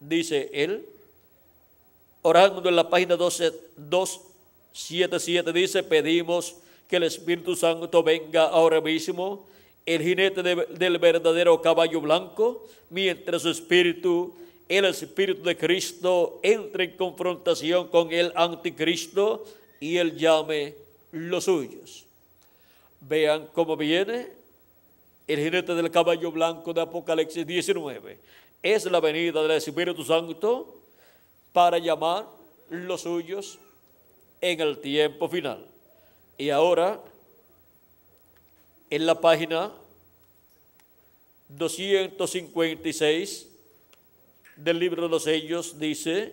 dice él, orando en la página 277 dice, pedimos que el Espíritu Santo venga ahora mismo, el jinete del verdadero caballo blanco, mientras su espíritu, el Espíritu de Cristo, entre en confrontación con el anticristo y él llame los suyos. Vean cómo viene el jinete del caballo blanco de Apocalipsis 19. Es la venida del Espíritu Santo para llamar los suyos en el tiempo final. Y ahora, en la página 256 del libro de los sellos dice,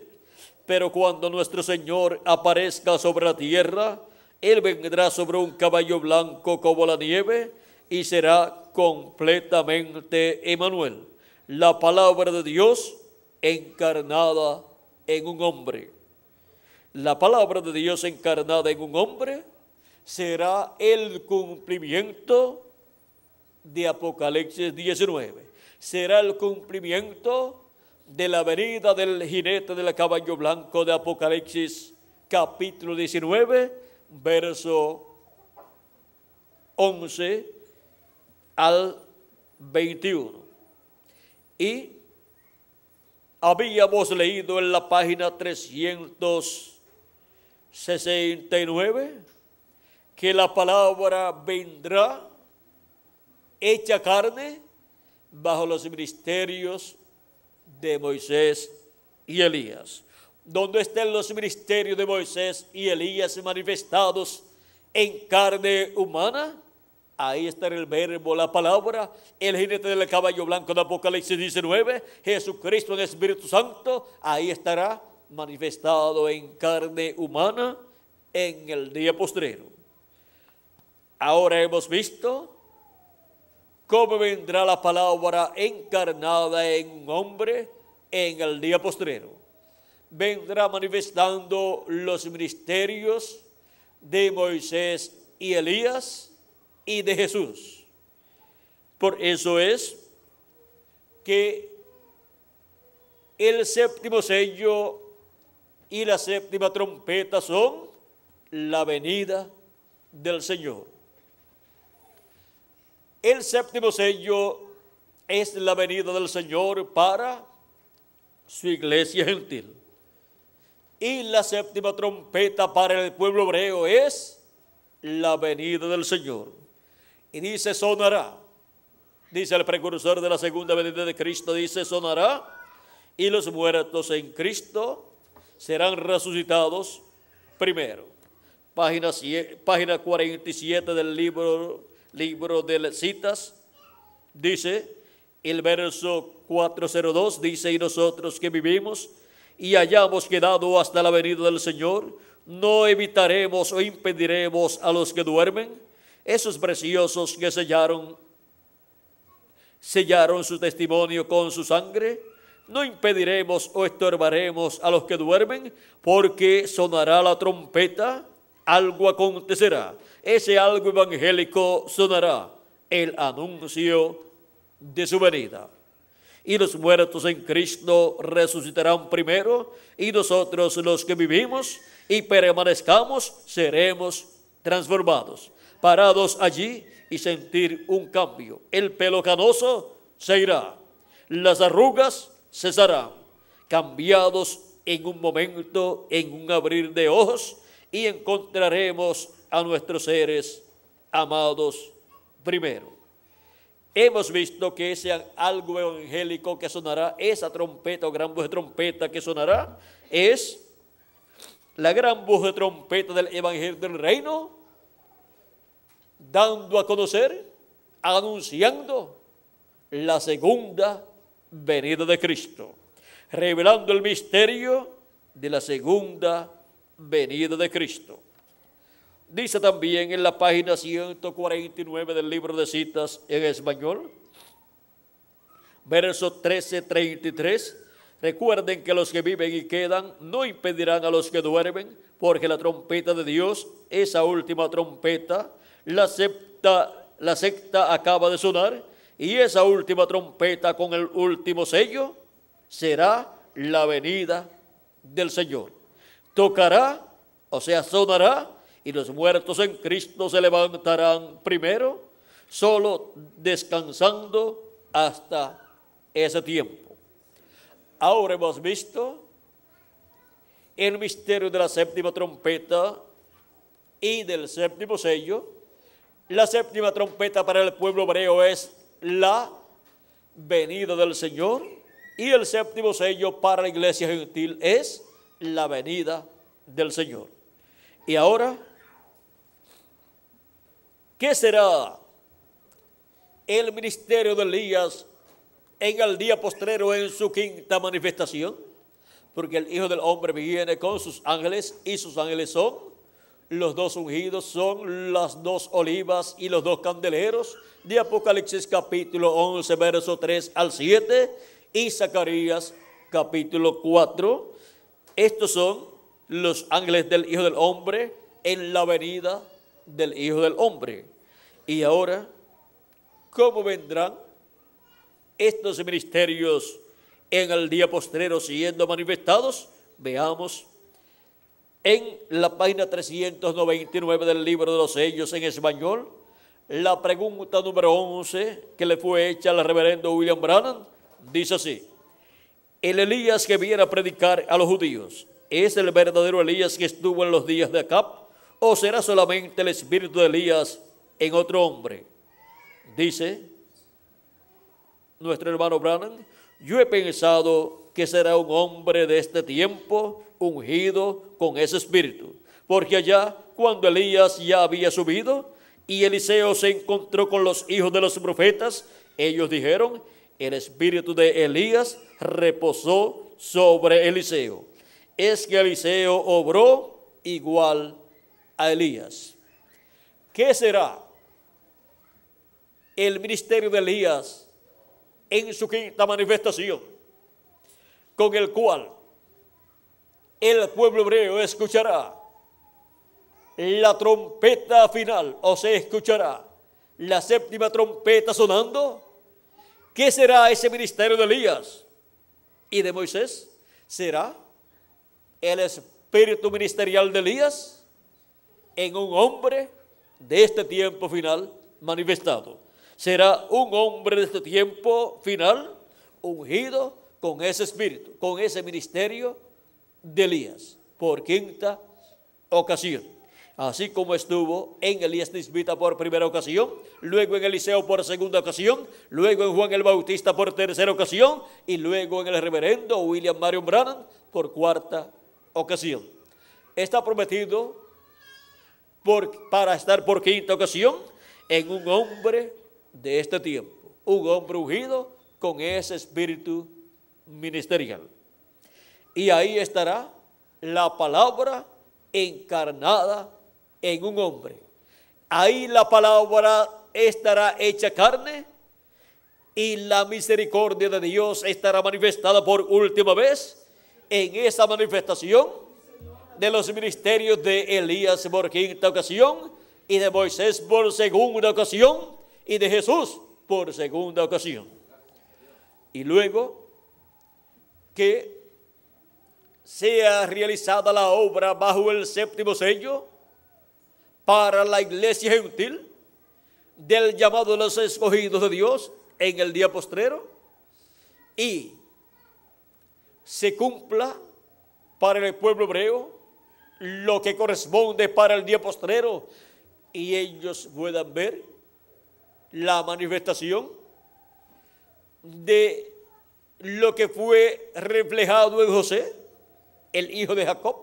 pero cuando nuestro Señor aparezca sobre la tierra, Él vendrá sobre un caballo blanco como la nieve y será completamente Emanuel, la palabra de Dios encarnada en un hombre. La palabra de Dios encarnada en un hombre será el cumplimiento de Apocalipsis 19. Será el cumplimiento de la venida del jinete del caballo blanco de Apocalipsis capítulo 19, verso 11 al 21. Y habíamos leído en la página 369 que la palabra vendrá hecha carne bajo los ministerios de Moisés y Elías. Donde estén los ministerios de Moisés y Elías manifestados en carne humana, Ahí está el verbo, la palabra, el jinete del caballo blanco de Apocalipsis 19, Jesucristo en el Espíritu Santo, ahí estará manifestado en carne humana en el día postrero. Ahora hemos visto cómo vendrá la palabra encarnada en un hombre en el día postrero. Vendrá manifestando los ministerios de Moisés y Elías y de Jesús. Por eso es que el séptimo sello y la séptima trompeta son la venida del Señor. El séptimo sello es la venida del Señor para su iglesia gentil. Y la séptima trompeta para el pueblo hebreo es la venida del Señor. Y dice, sonará. Dice el precursor de la segunda venida de Cristo, dice, sonará. Y los muertos en Cristo serán resucitados primero. Página, página 47 del libro libro de citas, dice, el verso 402 dice, y nosotros que vivimos y hayamos quedado hasta la venida del Señor, no evitaremos o impediremos a los que duermen, esos preciosos que sellaron, sellaron su testimonio con su sangre, no impediremos o estorbaremos a los que duermen, porque sonará la trompeta, algo acontecerá ese algo evangélico sonará, el anuncio de su venida. Y los muertos en Cristo resucitarán primero, y nosotros los que vivimos y permanezcamos seremos transformados, parados allí y sentir un cambio. El pelo canoso se irá, las arrugas cesarán, cambiados en un momento, en un abrir de ojos, y encontraremos a nuestros seres amados primero. Hemos visto que ese algo evangélico que sonará, esa trompeta o gran voz de trompeta que sonará, es la gran voz de trompeta del Evangelio del Reino, dando a conocer, anunciando la segunda venida de Cristo, revelando el misterio de la segunda venida de Cristo. Dice también en la página 149 del libro de citas en español, verso 1333. Recuerden que los que viven y quedan no impedirán a los que duermen, porque la trompeta de Dios, esa última trompeta, la la secta acaba de sonar, y esa última trompeta con el último sello será la venida del Señor. Tocará, o sea, sonará y los muertos en Cristo se levantarán primero, solo descansando hasta ese tiempo. Ahora hemos visto el misterio de la séptima trompeta y del séptimo sello. La séptima trompeta para el pueblo hebreo es la venida del Señor y el séptimo sello para la iglesia gentil es la venida del Señor. Y ahora ¿Qué será el ministerio de Elías en el día postrero en su quinta manifestación? Porque el Hijo del Hombre viene con sus ángeles y sus ángeles son los dos ungidos, son las dos olivas y los dos candeleros de Apocalipsis capítulo 11, verso 3 al 7 y Zacarías capítulo 4. Estos son los ángeles del Hijo del Hombre en la venida del Hijo del Hombre. Y ahora, ¿cómo vendrán estos ministerios en el día postrero siendo manifestados? Veamos en la página 399 del libro de los sellos en español, la pregunta número 11 que le fue hecha al reverendo William Brannan dice así, el Elías que viene a predicar a los judíos, ¿es el verdadero Elías que estuvo en los días de Acab? ¿O será solamente el espíritu de Elías en otro hombre? Dice nuestro hermano Branham, yo he pensado que será un hombre de este tiempo ungido con ese espíritu. Porque allá, cuando Elías ya había subido y Eliseo se encontró con los hijos de los profetas, ellos dijeron, el espíritu de Elías reposó sobre Eliseo. Es que Eliseo obró igual Elías. ¿Qué será el ministerio de Elías en su quinta manifestación? Con el cual el pueblo hebreo escuchará la trompeta final, o se escuchará la séptima trompeta sonando. ¿Qué será ese ministerio de Elías y de Moisés? ¿Será el espíritu ministerial de Elías? en un hombre de este tiempo final manifestado. Será un hombre de este tiempo final ungido con ese espíritu, con ese ministerio de Elías, por quinta ocasión. Así como estuvo en Elías Nisbita por primera ocasión, luego en Eliseo por segunda ocasión, luego en Juan el Bautista por tercera ocasión y luego en el reverendo William Marion Brannan por cuarta ocasión. Está prometido para estar por quinta ocasión en un hombre de este tiempo, un hombre ungido con ese espíritu ministerial. Y ahí estará la palabra encarnada en un hombre. Ahí la palabra estará hecha carne y la misericordia de Dios estará manifestada por última vez en esa manifestación de los ministerios de Elías por quinta ocasión, y de Moisés por segunda ocasión, y de Jesús por segunda ocasión. Y luego que sea realizada la obra bajo el séptimo sello para la iglesia gentil del llamado de los escogidos de Dios en el día postrero y se cumpla para el pueblo hebreo lo que corresponde para el día postrero y ellos puedan ver la manifestación de lo que fue reflejado en José, el hijo de Jacob,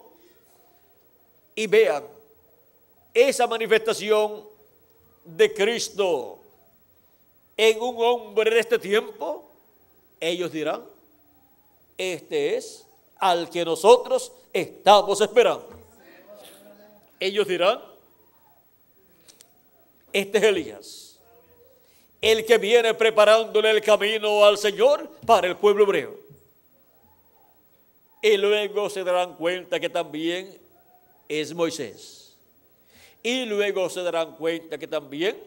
y vean esa manifestación de Cristo en un hombre de este tiempo, ellos dirán, este es al que nosotros estamos esperando ellos dirán, este es Elías, el que viene preparándole el camino al Señor para el pueblo hebreo. Y luego se darán cuenta que también es Moisés. Y luego se darán cuenta que también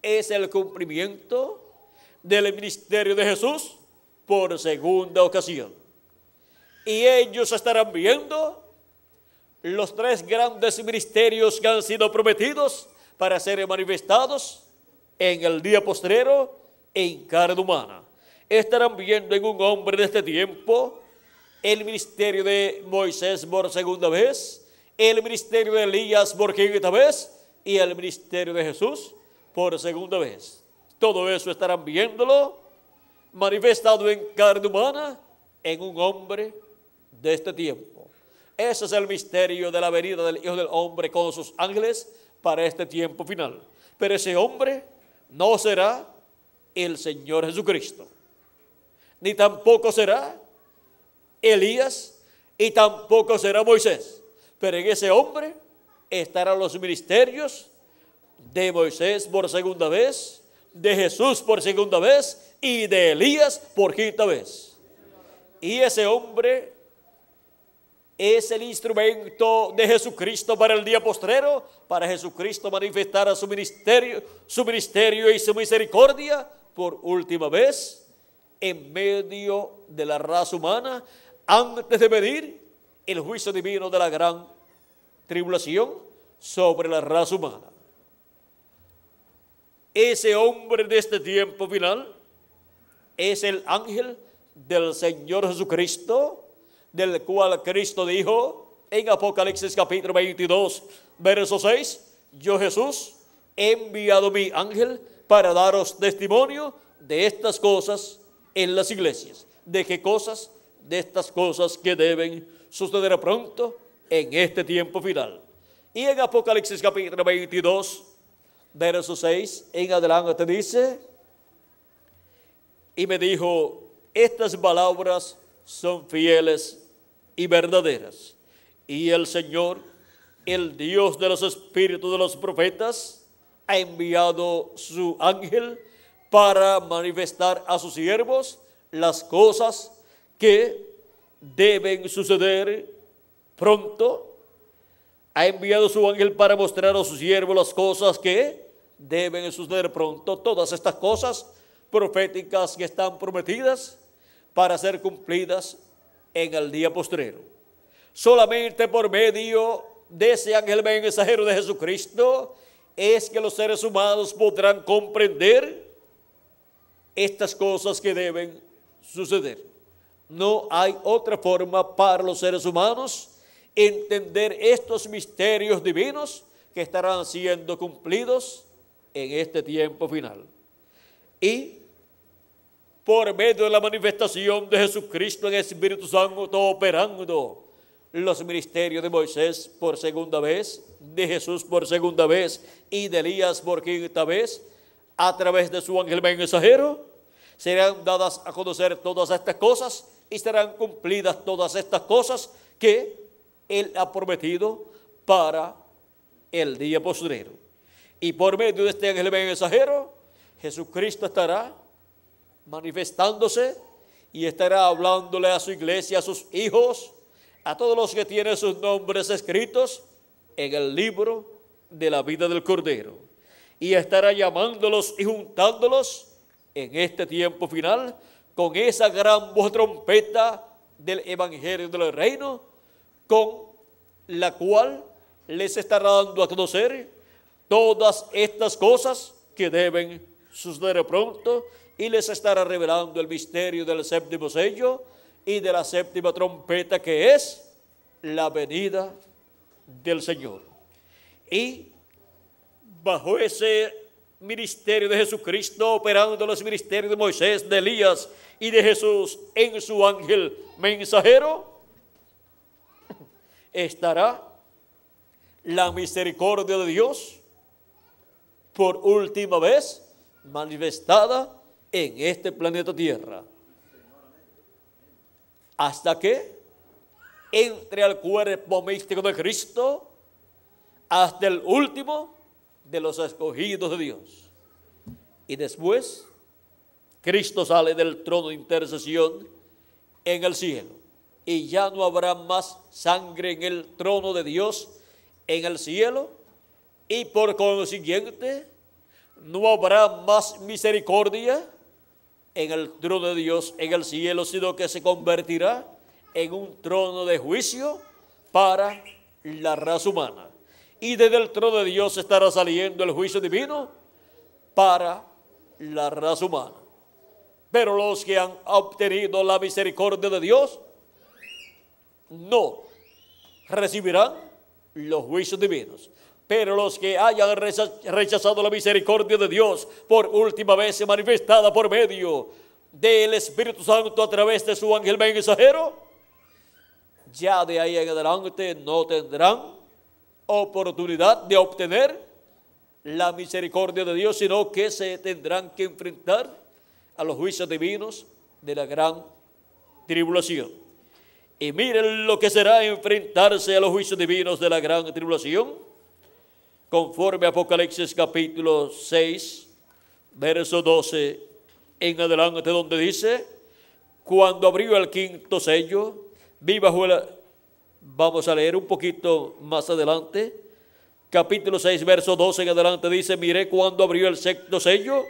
es el cumplimiento del ministerio de Jesús por segunda ocasión. Y ellos estarán viendo los tres grandes ministerios que han sido prometidos para ser manifestados en el día postrero en carne humana. Estarán viendo en un hombre de este tiempo el ministerio de Moisés por segunda vez, el ministerio de Elías por quinta vez y el ministerio de Jesús por segunda vez. Todo eso estarán viéndolo manifestado en carne humana en un hombre de este tiempo. Ese es el misterio de la venida del Hijo del Hombre con sus ángeles para este tiempo final. Pero ese hombre no será el Señor Jesucristo, ni tampoco será Elías, y tampoco será Moisés. Pero en ese hombre estarán los ministerios de Moisés por segunda vez, de Jesús por segunda vez y de Elías por quinta vez. Y ese hombre es el instrumento de Jesucristo para el día postrero, para Jesucristo manifestar a su ministerio, su ministerio y su misericordia por última vez en medio de la raza humana antes de venir el juicio divino de la gran tribulación sobre la raza humana. Ese hombre de este tiempo final es el ángel del Señor Jesucristo del cual Cristo dijo en Apocalipsis capítulo 22, verso 6, yo Jesús he enviado mi ángel para daros testimonio de estas cosas en las iglesias. ¿De qué cosas? De estas cosas que deben suceder pronto en este tiempo final. Y en Apocalipsis capítulo 22, verso 6, en adelante dice, y me dijo, estas palabras son fieles y verdaderas. Y el Señor, el Dios de los espíritus de los profetas, ha enviado su ángel para manifestar a sus siervos las cosas que deben suceder pronto. Ha enviado su ángel para mostrar a sus siervos las cosas que deben suceder pronto. Todas estas cosas proféticas que están prometidas para ser cumplidas en el día postrero. Solamente por medio de ese ángel mensajero de Jesucristo es que los seres humanos podrán comprender estas cosas que deben suceder. No hay otra forma para los seres humanos entender estos misterios divinos que estarán siendo cumplidos en este tiempo final. Y por medio de la manifestación de Jesucristo en el Espíritu Santo, operando los ministerios de Moisés por segunda vez, de Jesús por segunda vez y de Elías por quinta vez, a través de su ángel mensajero, serán dadas a conocer todas estas cosas y serán cumplidas todas estas cosas que Él ha prometido para el día postrero. Y por medio de este ángel mensajero, Jesucristo estará manifestándose y estará hablándole a su iglesia, a sus hijos, a todos los que tienen sus nombres escritos en el libro de la vida del Cordero. Y estará llamándolos y juntándolos en este tiempo final con esa gran voz trompeta del Evangelio del Reino, con la cual les estará dando a conocer todas estas cosas que deben suceder pronto y les estará revelando el misterio del séptimo sello y de la séptima trompeta que es la venida del Señor. Y bajo ese ministerio de Jesucristo, operando los ministerios de Moisés, de Elías y de Jesús en su ángel mensajero, estará la misericordia de Dios por última vez manifestada en este planeta Tierra. Hasta que entre al cuerpo místico de Cristo, hasta el último de los escogidos de Dios. Y después, Cristo sale del trono de intercesión en el cielo. Y ya no habrá más sangre en el trono de Dios en el cielo. Y por consiguiente, no habrá más misericordia en el trono de Dios en el cielo, sino que se convertirá en un trono de juicio para la raza humana. Y desde el trono de Dios estará saliendo el juicio divino para la raza humana. Pero los que han obtenido la misericordia de Dios no recibirán los juicios divinos. Pero los que hayan rechazado la misericordia de Dios por última vez manifestada por medio del Espíritu Santo a través de su ángel mensajero, ya de ahí en adelante no tendrán oportunidad de obtener la misericordia de Dios, sino que se tendrán que enfrentar a los juicios divinos de la gran tribulación. Y miren lo que será enfrentarse a los juicios divinos de la gran tribulación conforme a Apocalipsis capítulo 6, verso 12 en adelante, donde dice, cuando abrió el quinto sello, viva Juela. Vamos a leer un poquito más adelante. Capítulo 6, verso 12 en adelante dice, miré cuando abrió el sexto sello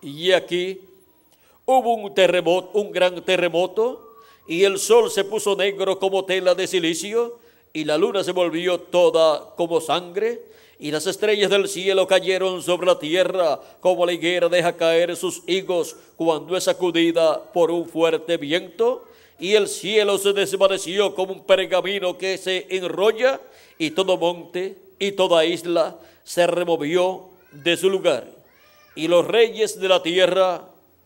y aquí hubo un terremoto, un gran terremoto y el sol se puso negro como tela de silicio y la luna se volvió toda como sangre, y las estrellas del cielo cayeron sobre la tierra, como la higuera deja caer sus higos cuando es sacudida por un fuerte viento, y el cielo se desvaneció como un pergamino que se enrolla, y todo monte y toda isla se removió de su lugar. Y los reyes de la tierra,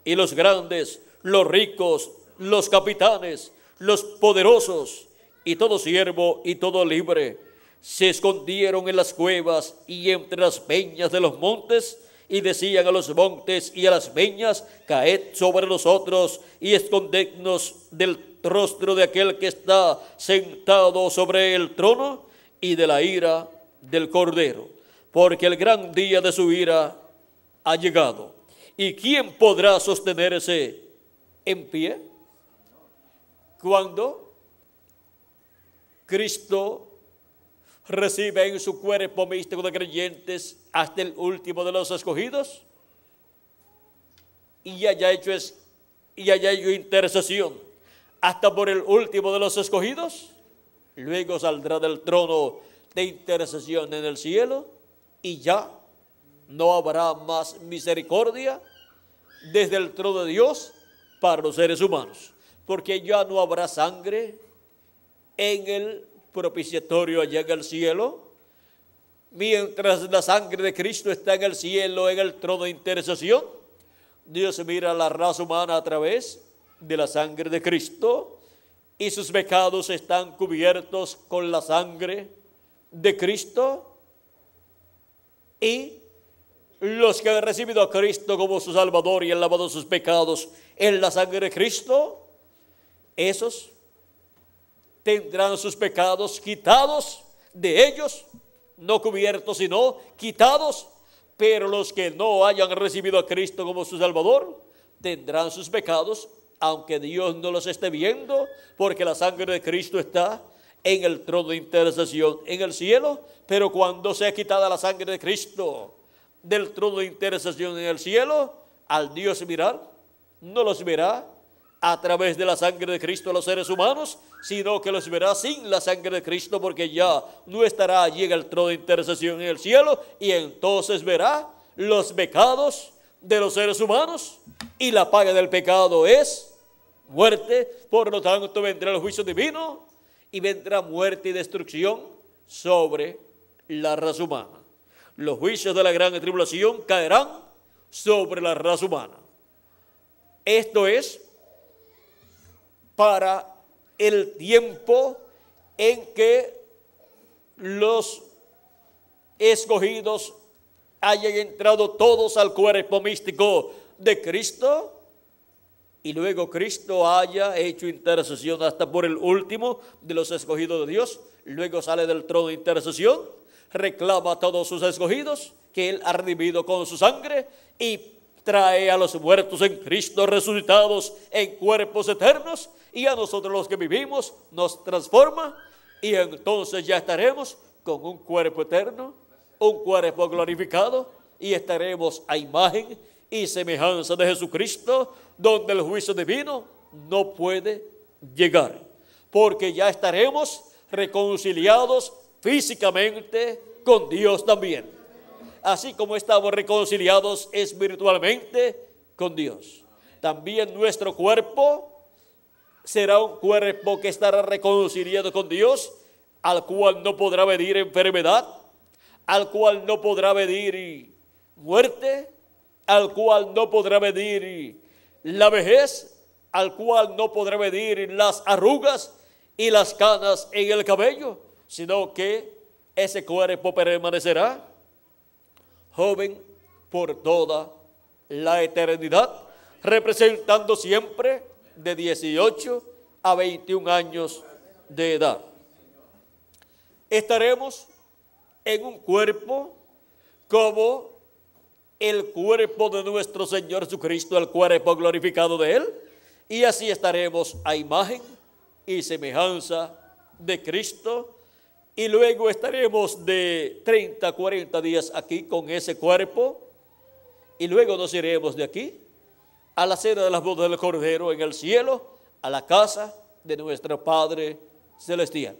y los grandes, los ricos, los capitanes, los poderosos, y todo siervo y todo libre, se escondieron en las cuevas y entre las peñas de los montes, y decían a los montes y a las peñas, caed sobre nosotros y escondednos del rostro de aquel que está sentado sobre el trono y de la ira del cordero, porque el gran día de su ira ha llegado. ¿Y quién podrá sostenerse en pie? Cuando Cristo recibe en su cuerpo místico de creyentes hasta el último de los escogidos y haya hecho, y haya hecho intercesión hasta por el último de los escogidos, luego saldrá del trono de intercesión en el cielo y ya no habrá más misericordia desde el trono de Dios para los seres humanos, porque ya no habrá sangre, en el propiciatorio allá en el cielo, mientras la sangre de Cristo está en el cielo, en el trono de intercesión, Dios mira a la raza humana a través de la sangre de Cristo y sus pecados están cubiertos con la sangre de Cristo y los que han recibido a Cristo como su Salvador y han lavado sus pecados en la sangre de Cristo, esos tendrán sus pecados quitados de ellos, no cubiertos, sino quitados, pero los que no hayan recibido a Cristo como su Salvador, tendrán sus pecados, aunque Dios no los esté viendo, porque la sangre de Cristo está en el trono de intercesión en el cielo, pero cuando sea quitada la sangre de Cristo del trono de intercesión en el cielo, al Dios mirar, no los verá a través de la sangre de Cristo a los seres humanos, sino que los verá sin la sangre de Cristo, porque ya no estará allí en el trono de intercesión en el cielo, y entonces verá los pecados de los seres humanos, y la paga del pecado es muerte, por lo tanto vendrá el juicio divino, y vendrá muerte y destrucción sobre la raza humana. Los juicios de la gran tribulación caerán sobre la raza humana. Esto es para el tiempo en que los escogidos hayan entrado todos al cuerpo místico de Cristo y luego Cristo haya hecho intercesión hasta por el último de los escogidos de Dios, luego sale del trono de intercesión, reclama a todos sus escogidos que Él ha redimido con su sangre y trae a los muertos en Cristo resucitados en cuerpos eternos y a nosotros los que vivimos nos transforma y entonces ya estaremos con un cuerpo eterno, un cuerpo glorificado y estaremos a imagen y semejanza de Jesucristo, donde el juicio divino no puede llegar, porque ya estaremos reconciliados físicamente con Dios también, así como estamos reconciliados espiritualmente con Dios. También nuestro cuerpo será un cuerpo que estará reconciliado con Dios, al cual no podrá venir enfermedad, al cual no podrá venir muerte, al cual no podrá venir la vejez, al cual no podrá venir las arrugas y las canas en el cabello, sino que ese cuerpo permanecerá joven por toda la eternidad, representando siempre de 18 a 21 años de edad. Estaremos en un cuerpo como el cuerpo de nuestro Señor Jesucristo, el cuerpo glorificado de Él, y así estaremos a imagen y semejanza de Cristo, y luego estaremos de 30, 40 días aquí con ese cuerpo, y luego nos iremos de aquí a la cena de las bodas del Cordero en el cielo, a la casa de nuestro Padre Celestial.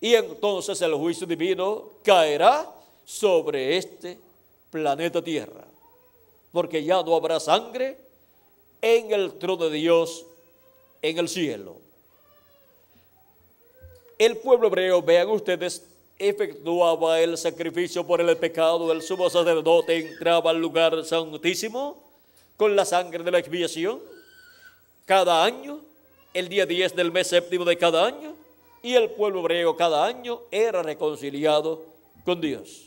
Y entonces el juicio divino caerá sobre este planeta Tierra, porque ya no habrá sangre en el trono de Dios en el cielo. El pueblo hebreo, vean ustedes, efectuaba el sacrificio por el pecado, del sumo sacerdote entraba al lugar santísimo con la sangre de la expiación, cada año, el día 10 del mes séptimo de cada año, y el pueblo hebreo cada año era reconciliado con Dios.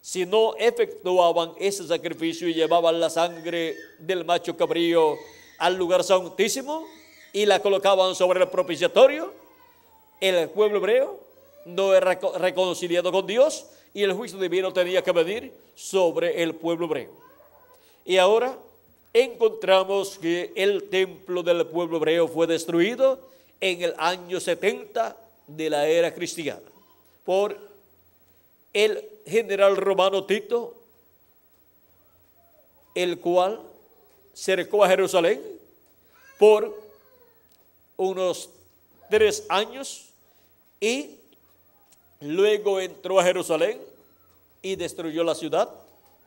Si no efectuaban ese sacrificio y llevaban la sangre del macho cabrío al lugar santísimo y la colocaban sobre el propiciatorio, el pueblo hebreo no era reconciliado con Dios y el juicio divino tenía que venir sobre el pueblo hebreo. Y ahora encontramos que el templo del pueblo hebreo fue destruido en el año 70 de la era cristiana por el general romano Tito, el cual cercó a Jerusalén por unos tres años y luego entró a Jerusalén y destruyó la ciudad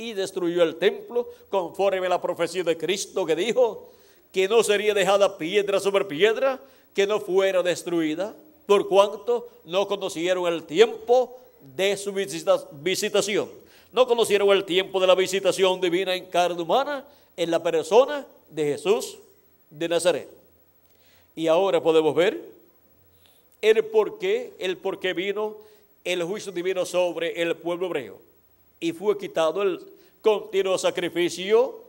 y destruyó el templo conforme a la profecía de Cristo que dijo que no sería dejada piedra sobre piedra que no fuera destruida, por cuanto no conocieron el tiempo de su visitación. No conocieron el tiempo de la visitación divina en carne humana en la persona de Jesús de Nazaret. Y ahora podemos ver el por qué, el por qué vino el juicio divino sobre el pueblo hebreo y fue quitado el continuo sacrificio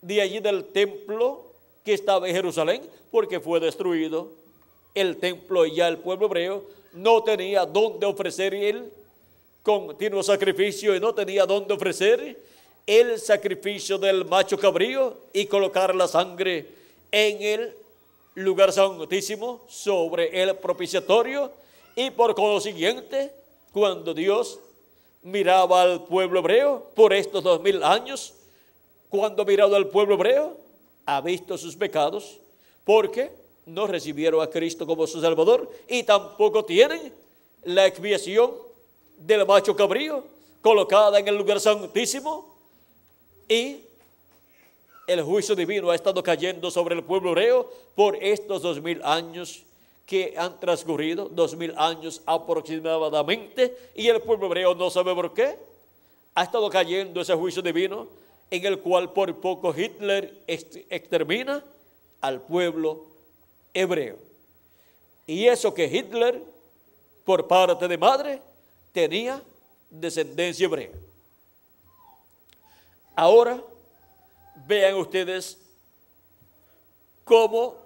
de allí del templo que estaba en Jerusalén, porque fue destruido el templo y ya el pueblo hebreo no tenía dónde ofrecer el continuo sacrificio y no tenía dónde ofrecer el sacrificio del macho cabrío y colocar la sangre en el lugar santísimo sobre el propiciatorio y por consiguiente cuando Dios miraba al pueblo hebreo por estos dos mil años, cuando ha mirado al pueblo hebreo, ha visto sus pecados, porque no recibieron a Cristo como su Salvador y tampoco tienen la expiación del macho cabrío colocada en el lugar santísimo y el juicio divino ha estado cayendo sobre el pueblo hebreo por estos dos mil años que han transcurrido dos mil años aproximadamente y el pueblo hebreo no sabe por qué. Ha estado cayendo ese juicio divino en el cual por poco Hitler extermina al pueblo hebreo. Y eso que Hitler, por parte de madre, tenía descendencia hebrea. Ahora vean ustedes cómo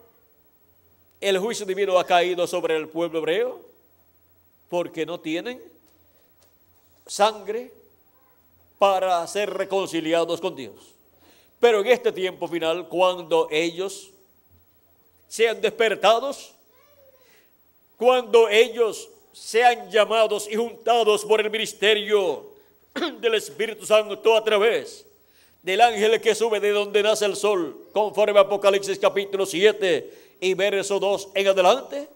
el juicio divino ha caído sobre el pueblo hebreo porque no tienen sangre para ser reconciliados con Dios. Pero en este tiempo final, cuando ellos sean despertados, cuando ellos sean llamados y juntados por el ministerio del Espíritu Santo a través del ángel que sube de donde nace el sol, conforme a Apocalipsis capítulo 7, y verso 2 en adelante,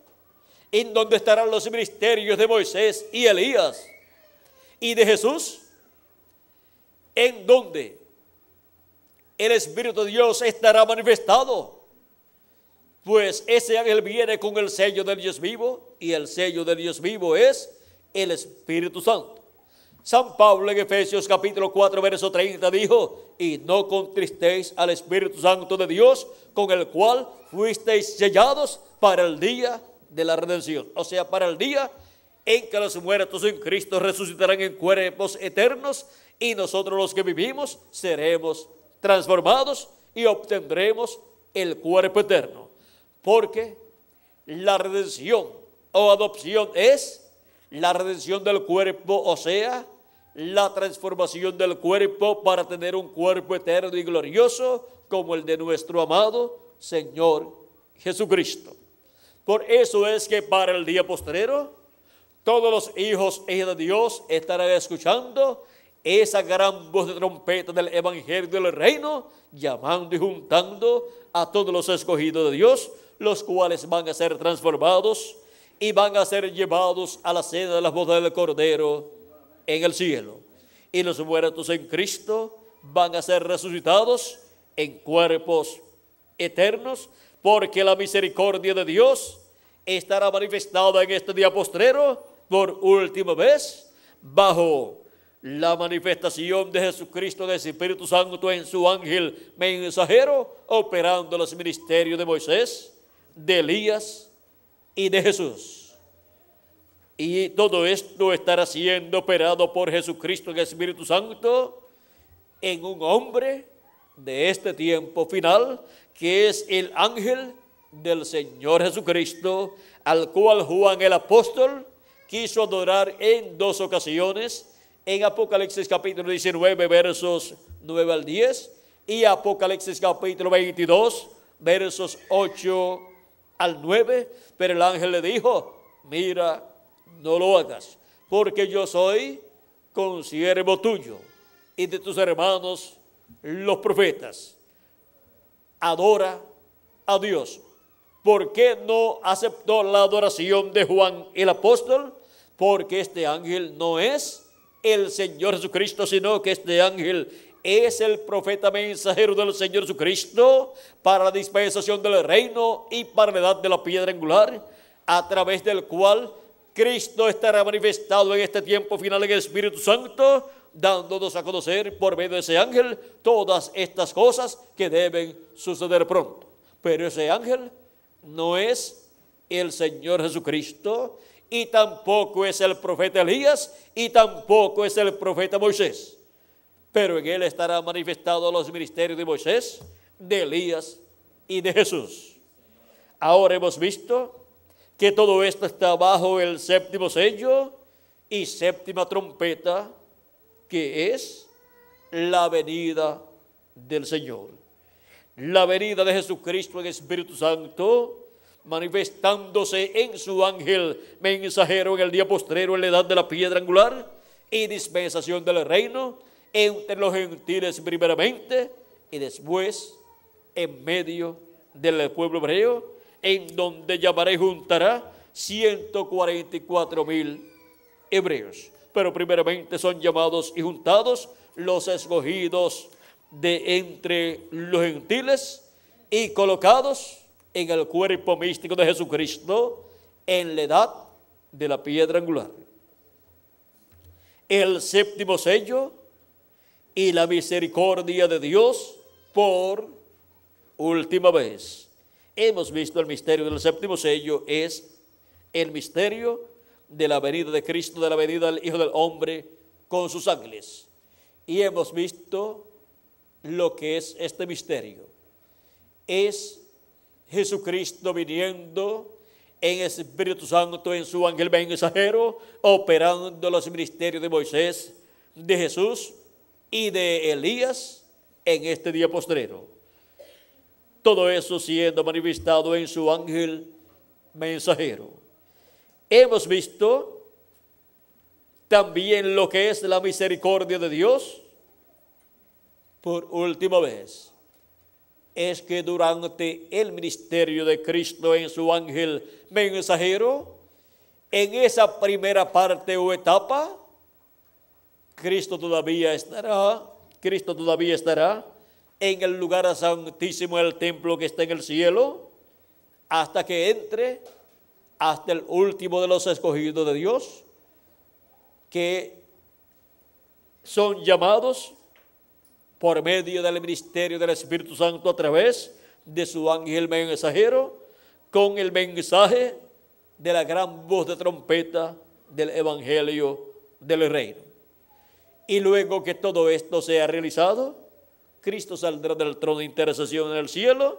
en donde estarán los ministerios de Moisés y Elías y de Jesús, en donde el Espíritu de Dios estará manifestado, pues ese ángel viene con el sello de Dios vivo y el sello de Dios vivo es el Espíritu Santo. San Pablo en Efesios capítulo 4, verso 30 dijo, y no contristéis al Espíritu Santo de Dios, con el cual fuisteis sellados para el día de la redención. O sea, para el día en que los muertos en Cristo resucitarán en cuerpos eternos y nosotros los que vivimos seremos transformados y obtendremos el cuerpo eterno. Porque la redención o adopción es la redención del cuerpo, o sea, la transformación del cuerpo para tener un cuerpo eterno y glorioso como el de nuestro amado Señor Jesucristo. Por eso es que para el día postrero, todos los hijos e de Dios estarán escuchando esa gran voz de trompeta del Evangelio del Reino, llamando y juntando a todos los escogidos de Dios, los cuales van a ser transformados y van a ser llevados a la cena de las bodas del Cordero en el cielo. Y los muertos en Cristo van a ser resucitados en cuerpos eternos, porque la misericordia de Dios estará manifestada en este día postrero por última vez bajo la manifestación de Jesucristo el Espíritu Santo en su ángel mensajero, operando los ministerios de Moisés, de Elías, y de Jesús. Y todo esto estará siendo operado por Jesucristo en el Espíritu Santo en un hombre de este tiempo final, que es el ángel del Señor Jesucristo, al cual Juan el apóstol quiso adorar en dos ocasiones, en Apocalipsis capítulo 19, versos 9 al 10, y Apocalipsis capítulo 22, versos 8 al 9, pero el ángel le dijo, mira, no lo hagas, porque yo soy consiervo tuyo y de tus hermanos los profetas. Adora a Dios. ¿Por qué no aceptó la adoración de Juan el apóstol? Porque este ángel no es el Señor Jesucristo, sino que este ángel es el profeta mensajero del Señor Jesucristo para la dispensación del reino y para la edad de la piedra angular, a través del cual Cristo estará manifestado en este tiempo final en el Espíritu Santo, dándonos a conocer por medio de ese ángel todas estas cosas que deben suceder pronto. Pero ese ángel no es el Señor Jesucristo y tampoco es el profeta Elías y tampoco es el profeta Moisés pero en él estará manifestado los ministerios de Moisés, de Elías y de Jesús. Ahora hemos visto que todo esto está bajo el séptimo sello y séptima trompeta, que es la venida del Señor. La venida de Jesucristo en Espíritu Santo, manifestándose en su ángel mensajero en el día postrero en la edad de la piedra angular y dispensación del reino, entre los gentiles primeramente y después en medio del pueblo hebreo, en donde llamaré y juntará 144 mil hebreos. Pero primeramente son llamados y juntados los escogidos de entre los gentiles y colocados en el cuerpo místico de Jesucristo en la edad de la piedra angular. El séptimo sello y la misericordia de Dios por última vez. Hemos visto el misterio del séptimo sello, es el misterio de la venida de Cristo, de la venida del Hijo del Hombre con sus ángeles. Y hemos visto lo que es este misterio. Es Jesucristo viniendo en Espíritu Santo, en su ángel mensajero, operando los ministerios de Moisés, de Jesús, y de Elías en este día postrero. Todo eso siendo manifestado en su ángel mensajero. Hemos visto también lo que es la misericordia de Dios. Por última vez, es que durante el ministerio de Cristo en su ángel mensajero, en esa primera parte o etapa, Cristo todavía estará, Cristo todavía estará en el lugar santísimo del templo que está en el cielo, hasta que entre hasta el último de los escogidos de Dios, que son llamados por medio del ministerio del Espíritu Santo a través de su ángel mensajero, con el mensaje de la gran voz de trompeta del Evangelio del Reino. Y luego que todo esto sea realizado, Cristo saldrá del trono de intercesión en el cielo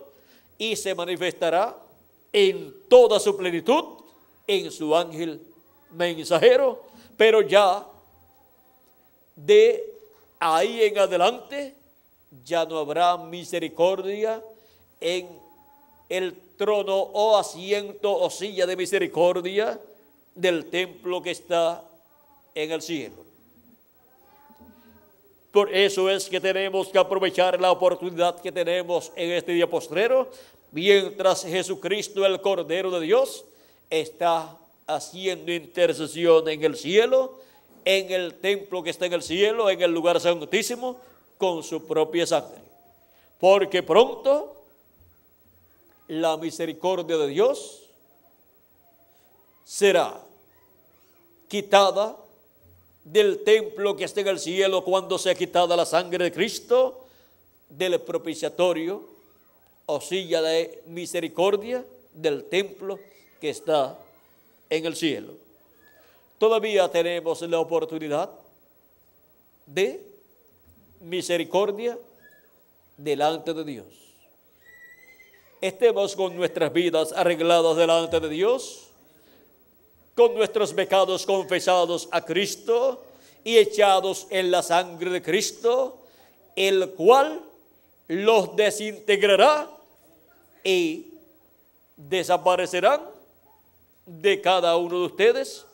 y se manifestará en toda su plenitud en su ángel mensajero, pero ya de ahí en adelante ya no habrá misericordia en el trono o asiento o silla de misericordia del templo que está en el cielo. Por eso es que tenemos que aprovechar la oportunidad que tenemos en este día postrero, mientras Jesucristo, el Cordero de Dios, está haciendo intercesión en el cielo, en el templo que está en el cielo, en el lugar santísimo, con su propia sangre. Porque pronto la misericordia de Dios será quitada del templo que está en el cielo cuando se ha quitado la sangre de Cristo, del propiciatorio o silla de misericordia del templo que está en el cielo. Todavía tenemos la oportunidad de misericordia delante de Dios. Estemos con nuestras vidas arregladas delante de Dios con nuestros pecados confesados a Cristo y echados en la sangre de Cristo, el cual los desintegrará y desaparecerán de cada uno de ustedes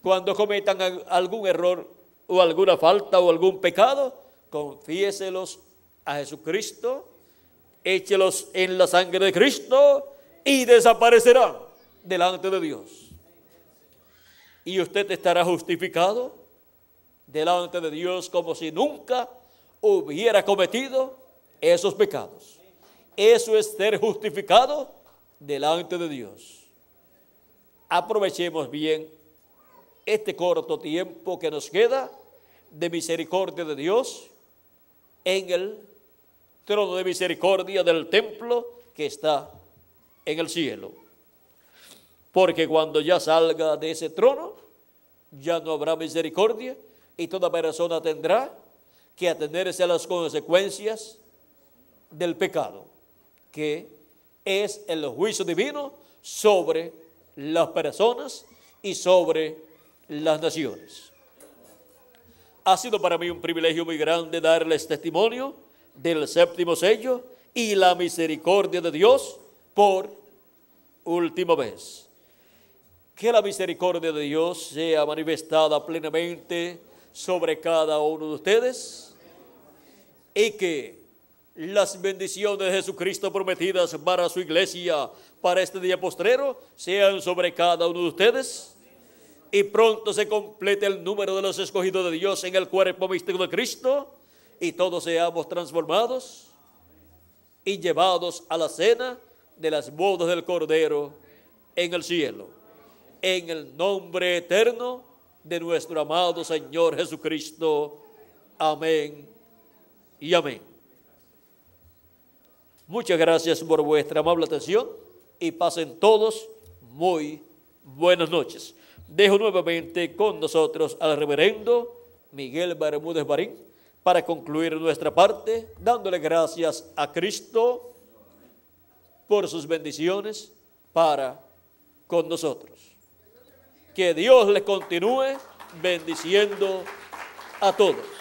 cuando cometan algún error o alguna falta o algún pecado, confiéselos a Jesucristo, échelos en la sangre de Cristo y desaparecerán delante de Dios y usted estará justificado delante de Dios como si nunca hubiera cometido esos pecados. Eso es ser justificado delante de Dios. Aprovechemos bien este corto tiempo que nos queda de misericordia de Dios en el trono de misericordia del templo que está en el cielo porque cuando ya salga de ese trono, ya no habrá misericordia y toda persona tendrá que atenerse a las consecuencias del pecado, que es el juicio divino sobre las personas y sobre las naciones. Ha sido para mí un privilegio muy grande darles testimonio del séptimo sello y la misericordia de Dios por última vez que la misericordia de Dios sea manifestada plenamente sobre cada uno de ustedes y que las bendiciones de Jesucristo prometidas para su iglesia para este día postrero sean sobre cada uno de ustedes y pronto se complete el número de los escogidos de Dios en el cuerpo místico de Cristo y todos seamos transformados y llevados a la cena de las bodas del Cordero en el cielo en el nombre eterno de nuestro amado Señor Jesucristo. Amén y amén. Muchas gracias por vuestra amable atención y pasen todos muy buenas noches. Dejo nuevamente con nosotros al reverendo Miguel Bermúdez Barín para concluir nuestra parte dándole gracias a Cristo por sus bendiciones para con nosotros. Que Dios les continúe bendiciendo a todos.